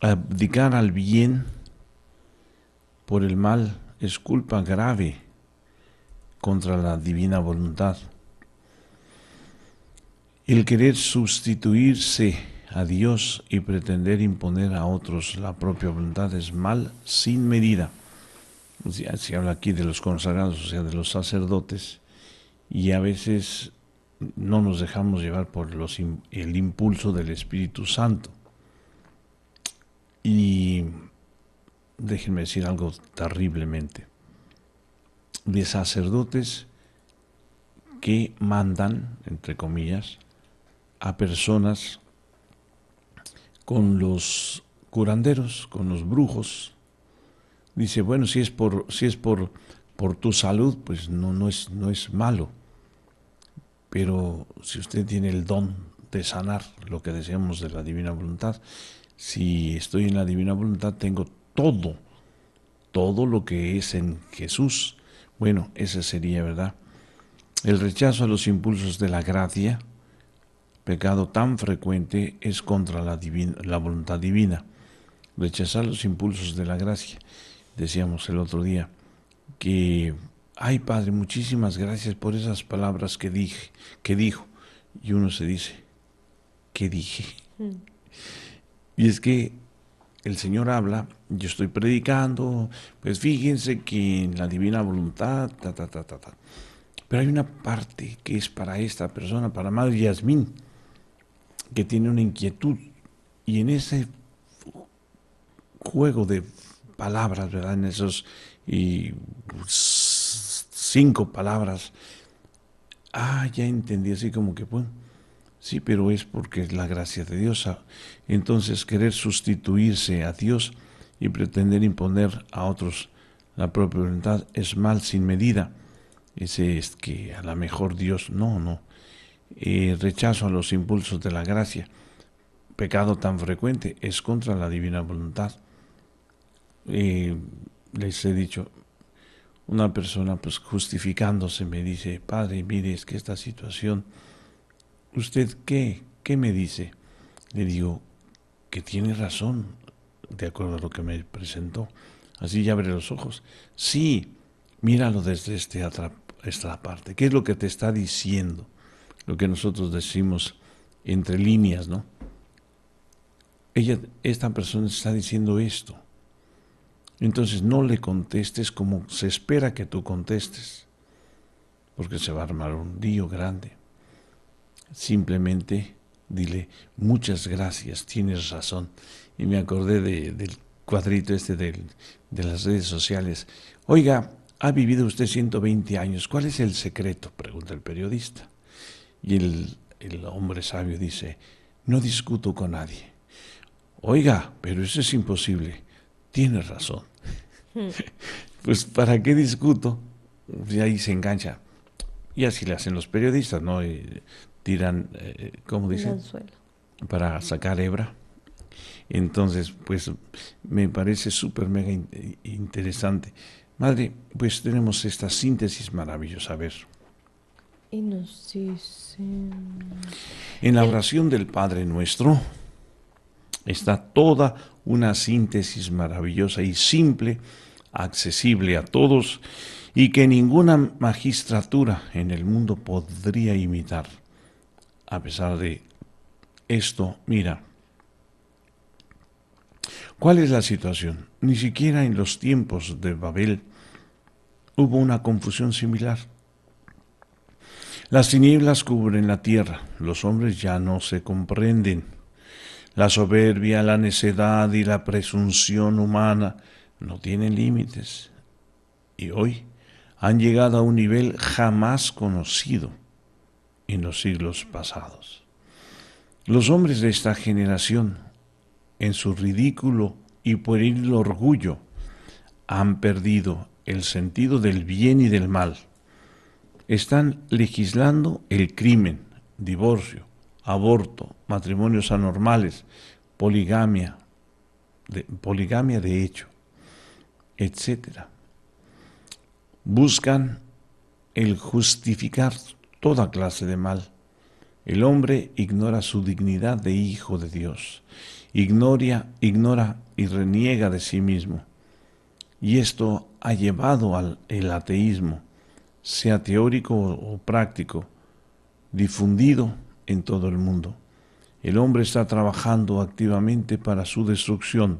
[SPEAKER 2] Abdicar al bien por el mal es culpa grave contra la divina voluntad. El querer sustituirse a Dios y pretender imponer a otros la propia voluntad es mal sin medida. Se habla aquí de los consagrados, o sea, de los sacerdotes, y a veces no nos dejamos llevar por los, el impulso del Espíritu Santo. Y déjenme decir algo terriblemente. De sacerdotes que mandan, entre comillas, a personas con los curanderos, con los brujos. Dice, bueno, si es por, si es por, por tu salud, pues no, no, es, no es malo. Pero si usted tiene el don de sanar, lo que deseamos de la divina voluntad, si estoy en la divina voluntad, tengo todo, todo lo que es en Jesús. Bueno, ese sería, ¿verdad? El rechazo a los impulsos de la gracia, pecado tan frecuente es contra la, divina, la voluntad divina. Rechazar los impulsos de la gracia. Decíamos el otro día que, ay Padre, muchísimas gracias por esas palabras que dije, que dijo. Y uno se dice, ¿qué dije? Mm. Y es que el Señor habla, yo estoy predicando, pues fíjense que en la divina voluntad, ta, ta, ta, Pero hay una parte que es para esta persona, para Madre Yasmín, que tiene una inquietud y en ese juego de palabras, ¿verdad? En esos y pues, cinco palabras. Ah, ya entendí, así como que, bueno, sí, pero es porque es la gracia de Dios. Ah, entonces, querer sustituirse a Dios y pretender imponer a otros la propia voluntad es mal sin medida. Ese es que a lo mejor Dios, no, no y rechazo a los impulsos de la gracia. Pecado tan frecuente es contra la divina voluntad. les he dicho, una persona pues justificándose me dice, Padre, mire, es que esta situación, ¿usted qué? ¿Qué me dice? Le digo que tiene razón, de acuerdo a lo que me presentó. Así ya abre los ojos. Sí, míralo desde este, esta parte. ¿Qué es lo que te está diciendo? lo que nosotros decimos entre líneas, ¿no? Ella, esta persona está diciendo esto. Entonces no le contestes como se espera que tú contestes, porque se va a armar un lío grande. Simplemente dile, muchas gracias, tienes razón. Y me acordé del cuadrito este de, de las redes sociales. Oiga, ha vivido usted 120 años, ¿cuál es el secreto? Pregunta el periodista. Y el, hombre sabio dice, no discuto con nadie. Oiga, pero eso es imposible. Tienes razón. (laughs) pues ¿para qué discuto? Y ahí se engancha. Y así le hacen los periodistas, ¿no? tiran, eh, ¿cómo dicen? Para sacar hebra. Entonces, pues me parece súper mega eh, interesante. Madre, pues tenemos esta síntesis maravillosa. A ver. En la oración del Padre nuestro está toda una síntesis maravillosa y simple, accesible a todos y que ninguna magistratura en el mundo podría imitar. A pesar de esto, mira, ¿cuál es la situación? Ni siquiera en los tiempos de Babel hubo una confusión similar. Las tinieblas cubren la tierra, los hombres ya no se comprenden. La soberbia, la necedad y la presunción humana no tienen límites. Y hoy han llegado a un nivel jamás conocido en los siglos pasados. Los hombres de esta generación, en su ridículo y pueril orgullo, han perdido el sentido del bien y del mal están legislando el crimen, divorcio, aborto, matrimonios anormales, poligamia, de, poligamia de hecho, etc. Buscan el justificar toda clase de mal. El hombre ignora su dignidad de hijo de Dios, ignora, ignora y reniega de sí mismo. Y esto ha llevado al el ateísmo, sea teórico o práctico, difundido en todo el mundo. El hombre está trabajando activamente para su destrucción.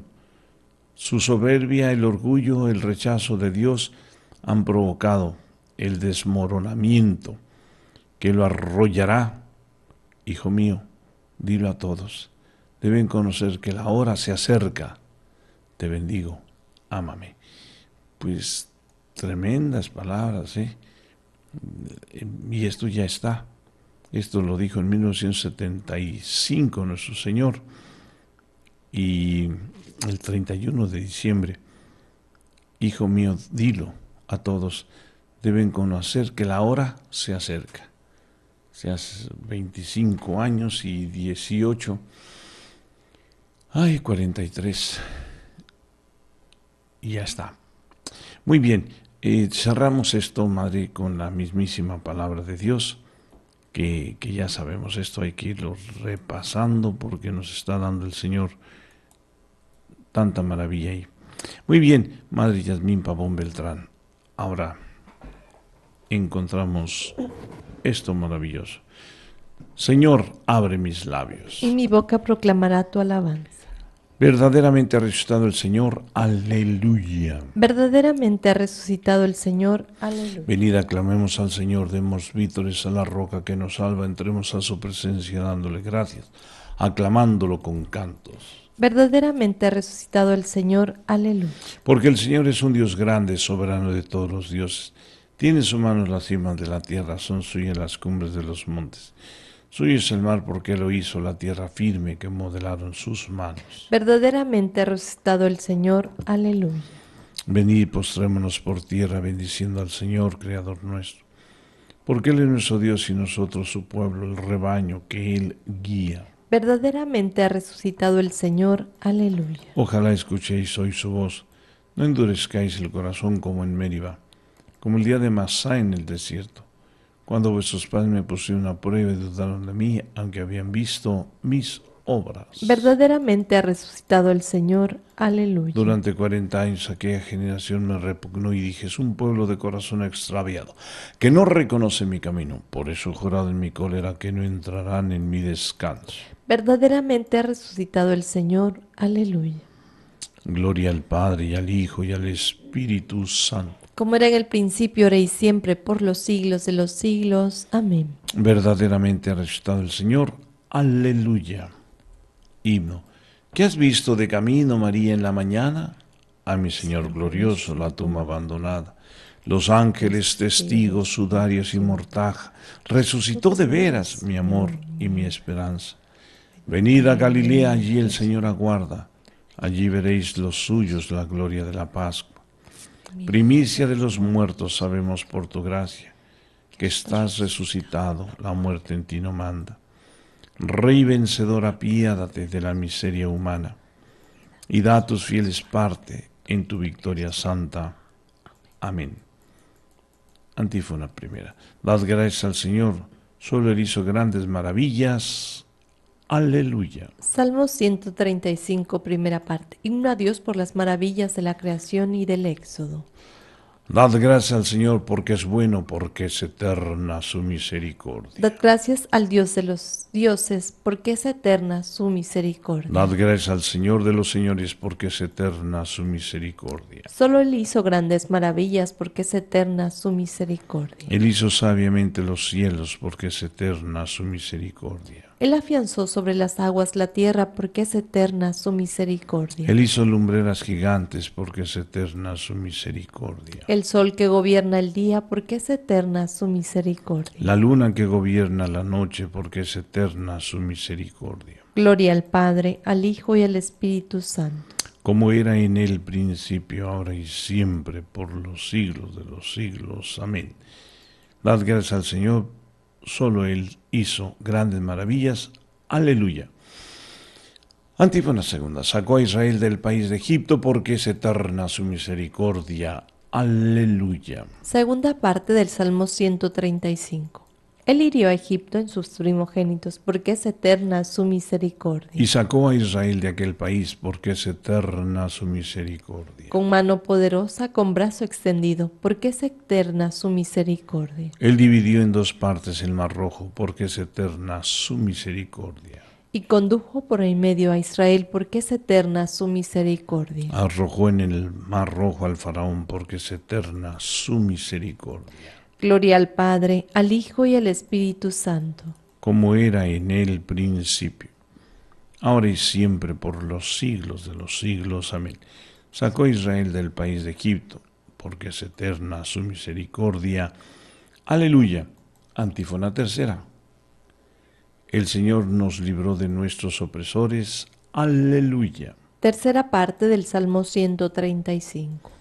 [SPEAKER 2] Su soberbia, el orgullo, el rechazo de Dios han provocado el desmoronamiento que lo arrollará. Hijo mío, dilo a todos. Deben conocer que la hora se acerca. Te bendigo, ámame. Pues tremendas palabras, ¿eh? Y esto ya está. Esto lo dijo en 1975 nuestro Señor. Y el 31 de diciembre, Hijo mío, dilo a todos, deben conocer que la hora se acerca. Se hace 25 años y 18. Ay, 43. Y ya está. Muy bien, cerramos esto, Madre, con la mismísima palabra de Dios, que, que, ya sabemos esto, hay que irlo repasando porque nos está dando el Señor tanta maravilla ahí. Muy bien, Madre Yasmín Pavón Beltrán, ahora encontramos esto maravilloso. Señor, abre mis labios.
[SPEAKER 3] Y mi boca proclamará tu alabanza.
[SPEAKER 2] Verdaderamente ha resucitado el Señor, aleluya.
[SPEAKER 3] Verdaderamente ha resucitado el Señor, aleluya.
[SPEAKER 2] Venid, aclamemos al Señor, demos vítores a la roca que nos salva, entremos a su presencia dándole gracias, aclamándolo con cantos.
[SPEAKER 3] Verdaderamente ha resucitado el Señor, aleluya.
[SPEAKER 2] Porque el Señor es un Dios grande, soberano de todos los dioses. Tiene en su mano las cimas de la tierra, son suyas las cumbres de los montes. Suyo es el mar porque lo hizo, la tierra firme que modelaron sus manos.
[SPEAKER 3] Verdaderamente ha resucitado el Señor. Aleluya.
[SPEAKER 2] Venid y postrémonos por tierra, bendiciendo al Señor, Creador nuestro. Porque Él es nuestro Dios y nosotros su pueblo, el rebaño que Él guía.
[SPEAKER 3] Verdaderamente ha resucitado el Señor. Aleluya.
[SPEAKER 2] Ojalá escuchéis hoy su voz. No endurezcáis el corazón como en Meriba, como el día de Masá en el desierto cuando vuestros padres me pusieron a prueba y dudaron de mí, aunque habían visto mis obras.
[SPEAKER 3] Verdaderamente ha resucitado el Señor. Aleluya. Durante
[SPEAKER 2] 40 años aquella generación me repugnó y dije, es un pueblo de corazón extraviado, que no reconoce mi camino. Por eso he jurado en mi cólera que no entrarán en mi descanso.
[SPEAKER 3] Verdaderamente ha resucitado el Señor. Aleluya.
[SPEAKER 2] Gloria al Padre y al Hijo y al Espíritu Santo
[SPEAKER 3] como era en el principio, ahora y siempre, por los siglos de los siglos. Amén.
[SPEAKER 2] Verdaderamente ha resucitado el Señor. Aleluya. Himno. ¿Qué has visto de camino, María, en la mañana? A mi Señor glorioso, la tumba abandonada. Los ángeles, testigos, sudarios y mortaja. Resucitó de veras mi amor y mi esperanza. Venid a Galilea, allí el Señor aguarda. Allí veréis los suyos la gloria de la Pascua. Primicia de los muertos sabemos por tu gracia, que estás resucitado, la muerte en ti no manda. Rey vencedor, apiádate de la miseria humana y da a tus fieles parte en tu victoria santa. Amén. Antífona primera. Dad gracias al Señor, solo Él hizo grandes maravillas. Aleluya.
[SPEAKER 3] Salmo 135, primera parte. Himno a Dios por las maravillas de la creación y del éxodo.
[SPEAKER 2] Dad gracias al Señor porque es bueno, porque es eterna su misericordia.
[SPEAKER 3] Dad gracias al Dios de los dioses porque es eterna su misericordia. Dad
[SPEAKER 2] gracias al Señor de los señores porque es eterna su misericordia.
[SPEAKER 3] Solo Él hizo grandes maravillas porque es eterna su misericordia.
[SPEAKER 2] Él hizo sabiamente los cielos porque es eterna su misericordia.
[SPEAKER 3] Él afianzó sobre las aguas la tierra porque es eterna su misericordia. Él
[SPEAKER 2] hizo lumbreras gigantes porque es eterna su misericordia.
[SPEAKER 3] El sol que gobierna el día porque es eterna su misericordia.
[SPEAKER 2] La luna que gobierna la noche porque es eterna su misericordia.
[SPEAKER 3] Gloria al Padre, al Hijo y al Espíritu Santo.
[SPEAKER 2] Como era en el principio, ahora y siempre, por los siglos de los siglos. Amén. Dad gracias al Señor solo Él hizo grandes maravillas. Aleluya. Antífona segunda, sacó a Israel del país de Egipto porque es eterna su misericordia. Aleluya.
[SPEAKER 3] Segunda parte del Salmo 135. Él hirió a Egipto en sus primogénitos, porque es eterna su misericordia.
[SPEAKER 2] Y sacó a Israel de aquel país, porque es eterna su misericordia
[SPEAKER 3] con mano poderosa, con brazo extendido, porque es eterna su misericordia.
[SPEAKER 2] Él dividió en dos partes el mar rojo, porque es eterna su misericordia.
[SPEAKER 3] Y condujo por el medio a Israel, porque es eterna su misericordia.
[SPEAKER 2] Arrojó en el mar rojo al faraón, porque es eterna su misericordia.
[SPEAKER 3] Gloria al Padre, al Hijo y al Espíritu Santo.
[SPEAKER 2] Como era en el principio, ahora y siempre, por los siglos de los siglos. Amén sacó a Israel del país de Egipto, porque es eterna su misericordia. Aleluya. Antífona tercera. El Señor nos libró de nuestros opresores. Aleluya.
[SPEAKER 3] Tercera parte del Salmo 135.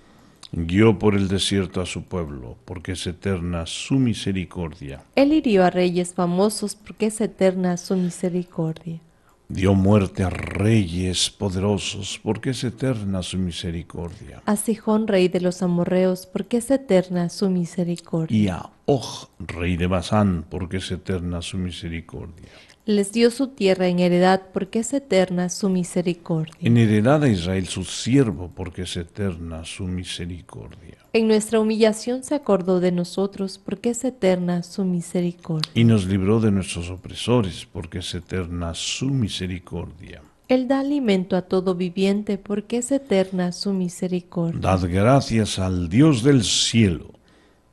[SPEAKER 2] Guió por el desierto a su pueblo, porque es eterna su misericordia.
[SPEAKER 3] Él hirió a reyes famosos, porque es eterna su misericordia.
[SPEAKER 2] Dio muerte a reyes poderosos, porque es eterna su misericordia.
[SPEAKER 3] A Sijón, rey de los amorreos, porque es eterna su misericordia. Y
[SPEAKER 2] a Oj rey de Basán, porque es eterna su misericordia
[SPEAKER 3] les dio su tierra en heredad porque es eterna su misericordia.
[SPEAKER 2] En heredad a Israel su siervo porque es eterna su misericordia.
[SPEAKER 3] En nuestra humillación se acordó de nosotros porque es eterna su misericordia.
[SPEAKER 2] Y nos libró de nuestros opresores porque es eterna su misericordia.
[SPEAKER 3] Él da alimento a todo viviente porque es eterna su misericordia.
[SPEAKER 2] Dad gracias al Dios del cielo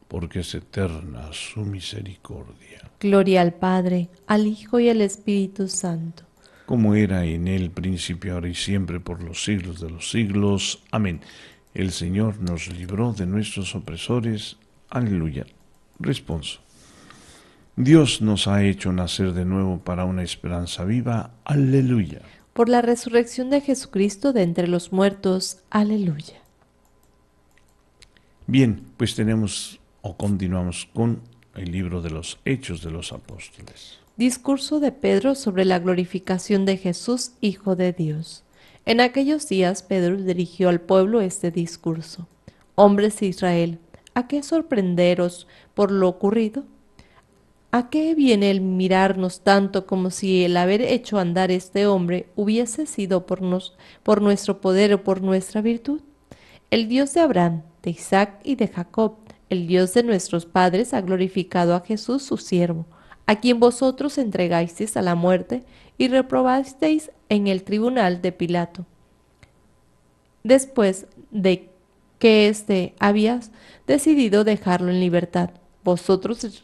[SPEAKER 2] porque es eterna su misericordia.
[SPEAKER 3] Gloria al Padre, al Hijo y al Espíritu Santo.
[SPEAKER 2] Como era en el principio, ahora y siempre, por los siglos de los siglos. Amén. El Señor nos libró de nuestros opresores. Aleluya. Responso. Dios nos ha hecho nacer de nuevo para una esperanza viva. Aleluya.
[SPEAKER 3] Por la resurrección de Jesucristo de entre los muertos. Aleluya.
[SPEAKER 2] Bien, pues tenemos o continuamos con el libro de los Hechos de los Apóstoles.
[SPEAKER 3] Discurso de Pedro sobre la glorificación de Jesús, Hijo de Dios. En aquellos días Pedro dirigió al pueblo este discurso. Hombres de Israel, ¿a qué sorprenderos por lo ocurrido? ¿A qué viene el mirarnos tanto como si el haber hecho andar este hombre hubiese sido por, nos, por nuestro poder o por nuestra virtud? El Dios de Abraham, de Isaac y de Jacob el Dios de nuestros padres ha glorificado a Jesús su siervo, a quien vosotros entregasteis a la muerte y reprobasteis en el tribunal de Pilato. Después de que éste habías decidido dejarlo en libertad, vosotros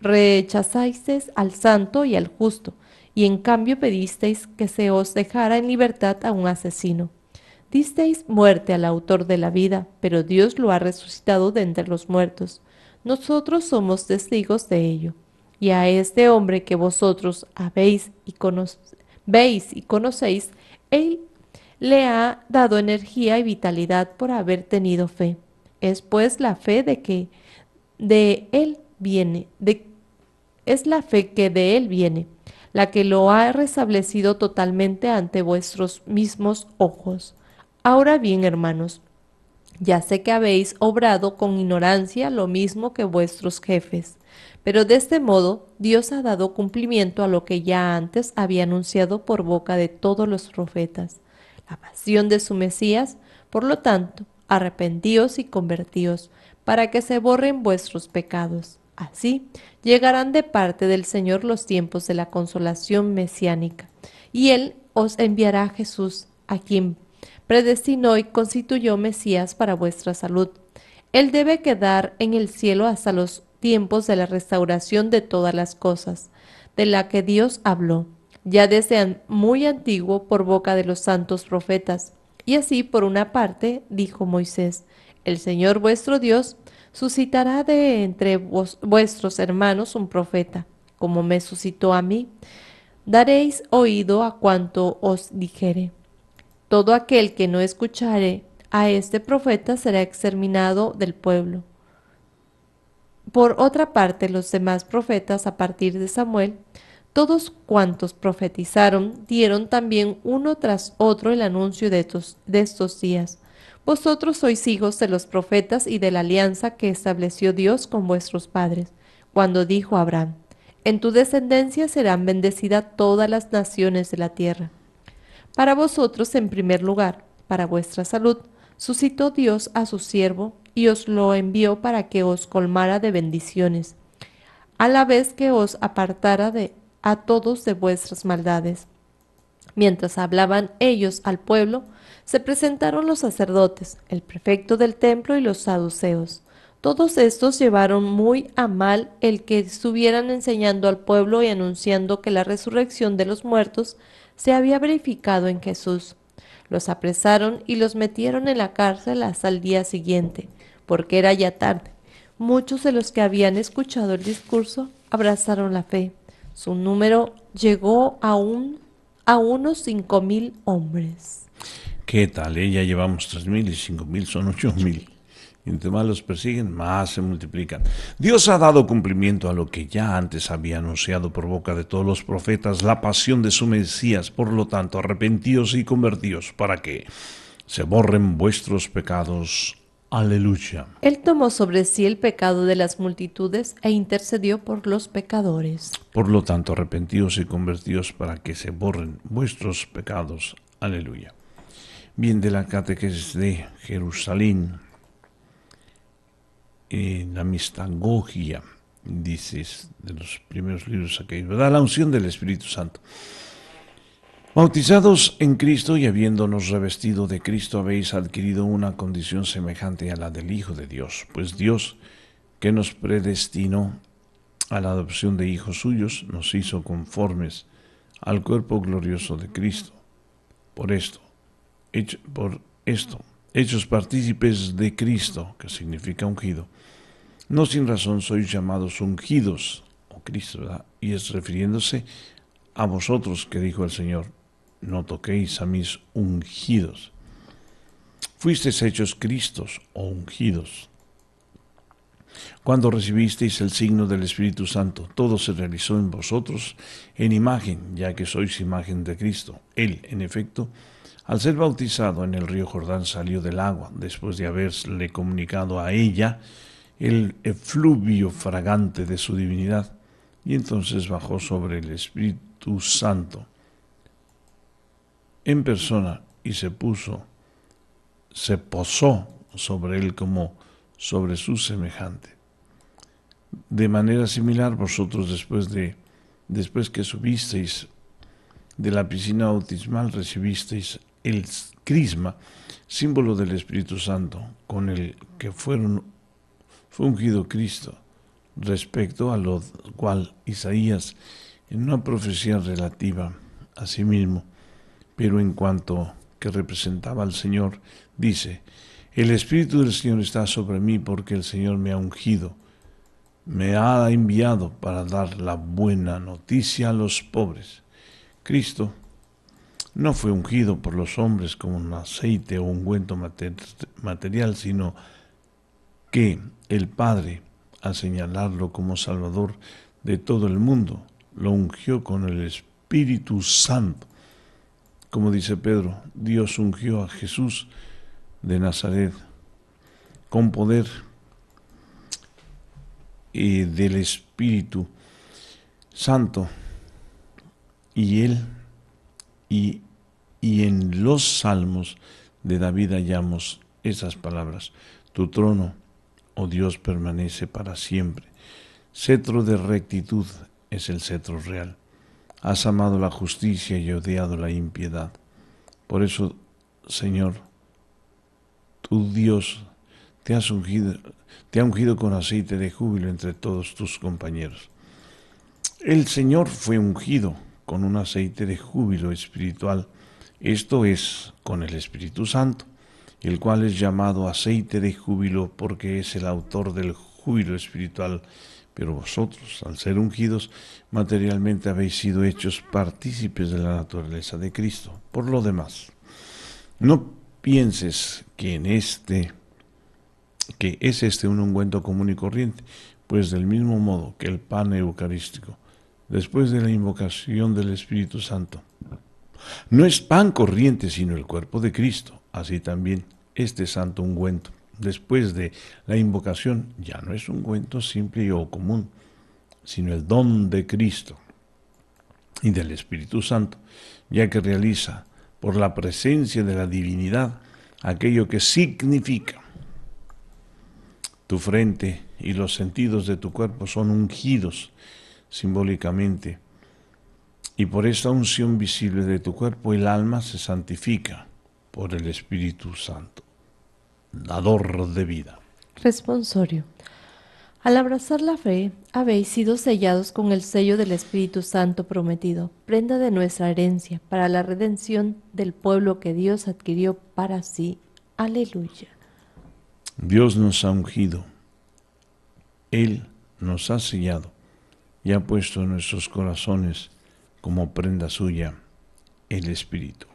[SPEAKER 3] rechazasteis al santo y al justo, y en cambio pedisteis que se os dejara en libertad a un asesino. Disteis muerte al autor de la vida, pero Dios lo ha resucitado de entre los muertos. Nosotros somos testigos de ello. Y a este hombre que vosotros habéis y veis y conocéis, él le ha dado energía y vitalidad por haber tenido fe. Es pues la fe de que de él viene, de, es la fe que de él viene, la que lo ha restablecido totalmente ante vuestros mismos ojos Ahora bien, hermanos, ya sé que habéis obrado con ignorancia lo mismo que vuestros jefes, pero de este modo Dios ha dado cumplimiento a lo que ya antes había anunciado por boca de todos los profetas, la pasión de su Mesías. Por lo tanto, arrepentíos y convertíos, para que se borren vuestros pecados. Así llegarán de parte del Señor los tiempos de la consolación mesiánica, y Él os enviará a Jesús, a quien predestinó y constituyó Mesías para vuestra salud. Él debe quedar en el cielo hasta los tiempos de la restauración de todas las cosas, de la que Dios habló, ya desde muy antiguo por boca de los santos profetas. Y así, por una parte, dijo Moisés, el Señor vuestro Dios suscitará de entre vuestros hermanos un profeta, como me suscitó a mí. Daréis oído a cuanto os dijere. Todo aquel que no escuchare a este profeta será exterminado del pueblo. Por otra parte, los demás profetas a partir de Samuel, todos cuantos profetizaron, dieron también uno tras otro el anuncio de estos, de estos días. Vosotros sois hijos de los profetas y de la alianza que estableció Dios con vuestros padres, cuando dijo Abraham, en tu descendencia serán bendecidas todas las naciones de la tierra. Para vosotros, en primer lugar, para vuestra salud, suscitó Dios a su siervo y os lo envió para que os colmara de bendiciones, a la vez que os apartara de a todos de vuestras maldades. Mientras hablaban ellos al pueblo, se presentaron los sacerdotes, el prefecto del templo y los saduceos. Todos estos llevaron muy a mal el que estuvieran enseñando al pueblo y anunciando que la resurrección de los muertos se había verificado en Jesús. Los apresaron y los metieron en la cárcel hasta el día siguiente, porque era ya tarde. Muchos de los que habían escuchado el discurso abrazaron la fe. Su número llegó a, un, a unos cinco mil hombres.
[SPEAKER 2] ¿Qué tal? Eh, ya llevamos tres mil y cinco mil son ocho mil entre más los persiguen, más se multiplican. Dios ha dado cumplimiento a lo que ya antes había anunciado por boca de todos los profetas, la pasión de su Mesías. Por lo tanto, arrepentíos y convertíos para que se borren vuestros pecados. Aleluya.
[SPEAKER 3] Él tomó sobre sí el pecado de las multitudes e intercedió por los pecadores.
[SPEAKER 2] Por lo tanto, arrepentíos y convertíos para que se borren vuestros pecados. Aleluya. Bien de la catequesis de Jerusalén, en la mistagogia dices, de los primeros libros que ¿verdad? La unción del Espíritu Santo. Bautizados en Cristo y habiéndonos revestido de Cristo, habéis adquirido una condición semejante a la del Hijo de Dios, pues Dios, que nos predestinó a la adopción de hijos suyos, nos hizo conformes al cuerpo glorioso de Cristo. Por esto, por esto, hechos partícipes de Cristo, que significa ungido, no sin razón sois llamados ungidos, o oh Cristo, Y es refiriéndose a vosotros que dijo el Señor, no toquéis a mis ungidos. Fuisteis hechos Cristos o oh ungidos. Cuando recibisteis el signo del Espíritu Santo, todo se realizó en vosotros en imagen, ya que sois imagen de Cristo. Él, en efecto, al ser bautizado en el río Jordán salió del agua, después de haberle comunicado a ella el efluvio fragante de su divinidad, y entonces bajó sobre el Espíritu Santo en persona y se puso, se posó sobre él como sobre su semejante. De manera similar, vosotros después de después que subisteis de la piscina autismal recibisteis el crisma, símbolo del Espíritu Santo, con el que fueron fue ungido Cristo, respecto a lo cual Isaías en una profecía relativa a sí mismo, pero en cuanto que representaba al Señor, dice, el Espíritu del Señor está sobre mí porque el Señor me ha ungido, me ha enviado para dar la buena noticia a los pobres. Cristo no fue ungido por los hombres como un aceite o ungüento material, sino que el Padre, al señalarlo como Salvador de todo el mundo, lo ungió con el Espíritu Santo. Como dice Pedro, Dios ungió a Jesús de Nazaret con poder eh, del Espíritu Santo. Y él, y, y en los salmos de David hallamos esas palabras. Tu trono oh Dios, permanece para siempre. Cetro de rectitud es el cetro real. Has amado la justicia y odiado la impiedad. Por eso, Señor, tu Dios te, has ungido, te ha ungido con aceite de júbilo entre todos tus compañeros. El Señor fue ungido con un aceite de júbilo espiritual, esto es, con el Espíritu Santo el cual es llamado aceite de júbilo porque es el autor del júbilo espiritual. Pero vosotros, al ser ungidos, materialmente habéis sido hechos partícipes de la naturaleza de Cristo. Por lo demás, no pienses que en este que es este un ungüento común y corriente, pues del mismo modo que el pan eucarístico, después de la invocación del Espíritu Santo, no es pan corriente, sino el cuerpo de Cristo. Así también este santo ungüento. Después de la invocación, ya no es un ungüento simple o común, sino el don de Cristo y del Espíritu Santo, ya que realiza por la presencia de la divinidad aquello que significa. Tu frente y los sentidos de tu cuerpo son ungidos simbólicamente, y por esta unción visible de tu cuerpo el alma se santifica por el Espíritu Santo dador de vida.
[SPEAKER 3] Responsorio. Al abrazar la fe, habéis sido sellados con el sello del Espíritu Santo prometido, prenda de nuestra herencia, para la redención del pueblo que Dios adquirió para sí. Aleluya.
[SPEAKER 2] Dios nos ha ungido, Él nos ha sellado y ha puesto en nuestros corazones como prenda suya el Espíritu.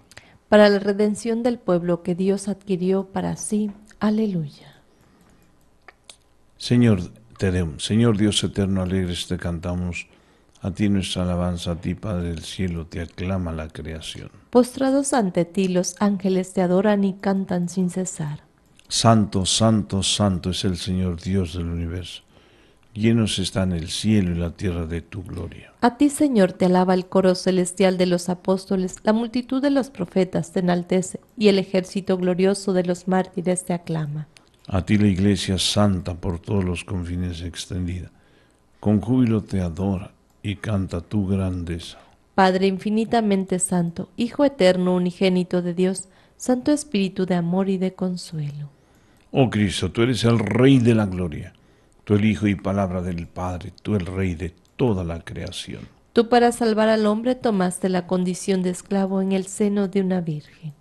[SPEAKER 3] Para la redención del pueblo que Dios adquirió para sí. Aleluya.
[SPEAKER 2] Señor, terem Señor Dios eterno, alegres te cantamos. A ti nuestra alabanza, a ti Padre del cielo, te aclama la creación.
[SPEAKER 3] Postrados ante ti, los ángeles te adoran y cantan sin cesar.
[SPEAKER 2] Santo, santo, santo es el Señor Dios del universo llenos están el cielo y la tierra de tu gloria.
[SPEAKER 3] A ti, Señor, te alaba el coro celestial de los apóstoles, la multitud de los profetas te enaltece, y el ejército glorioso de los mártires te aclama.
[SPEAKER 2] A ti la iglesia santa por todos los confines extendida, con júbilo te adora y canta tu grandeza.
[SPEAKER 3] Padre infinitamente santo, Hijo eterno unigénito de Dios, Santo Espíritu de amor y de consuelo.
[SPEAKER 2] Oh Cristo, tú eres el Rey de la Gloria Tú el Hijo y palabra del Padre, tú el Rey de toda la creación.
[SPEAKER 3] Tú para salvar al hombre tomaste la condición de esclavo en el seno de una virgen.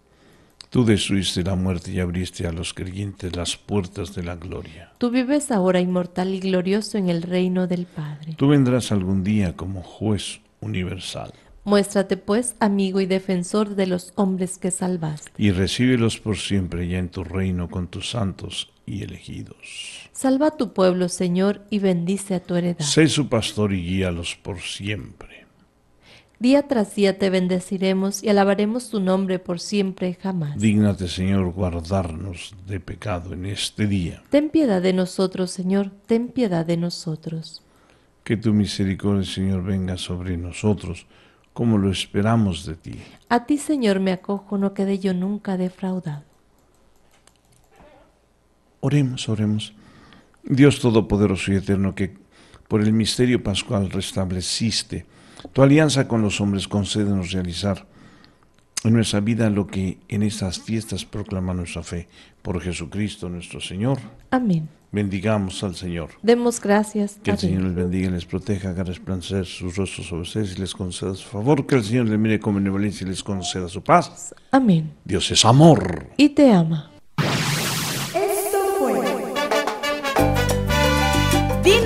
[SPEAKER 2] Tú destruiste la muerte y abriste a los creyentes las puertas de la gloria.
[SPEAKER 3] Tú vives ahora inmortal y glorioso en el reino del Padre.
[SPEAKER 2] Tú vendrás algún día como juez universal.
[SPEAKER 3] Muéstrate pues amigo y defensor de los hombres que salvaste.
[SPEAKER 2] Y recíbelos por siempre ya en tu reino con tus santos y elegidos.
[SPEAKER 3] Salva a tu pueblo, Señor, y bendice a tu heredad.
[SPEAKER 2] Sé su pastor y guíalos por siempre.
[SPEAKER 3] Día tras día te bendeciremos y alabaremos tu nombre por siempre jamás.
[SPEAKER 2] Dígnate, Señor, guardarnos de pecado en este día.
[SPEAKER 3] Ten piedad de nosotros, Señor, ten piedad de nosotros.
[SPEAKER 2] Que tu misericordia, Señor, venga sobre nosotros, como lo esperamos de ti.
[SPEAKER 3] A ti, Señor, me acojo, no quede yo nunca defraudado.
[SPEAKER 2] Oremos, oremos. Dios Todopoderoso y Eterno, que por el misterio pascual restableciste tu alianza con los hombres, concédenos realizar en nuestra vida lo que en estas fiestas proclama nuestra fe. Por Jesucristo nuestro Señor. Amén. Bendigamos al Señor.
[SPEAKER 3] Demos gracias. Que el Señor
[SPEAKER 2] les bendiga y les proteja, haga resplandecer sus rostros sobre ustedes y les conceda su favor. Que el Señor les mire con benevolencia y les conceda su paz. Amén. Dios es amor.
[SPEAKER 3] Y te ama.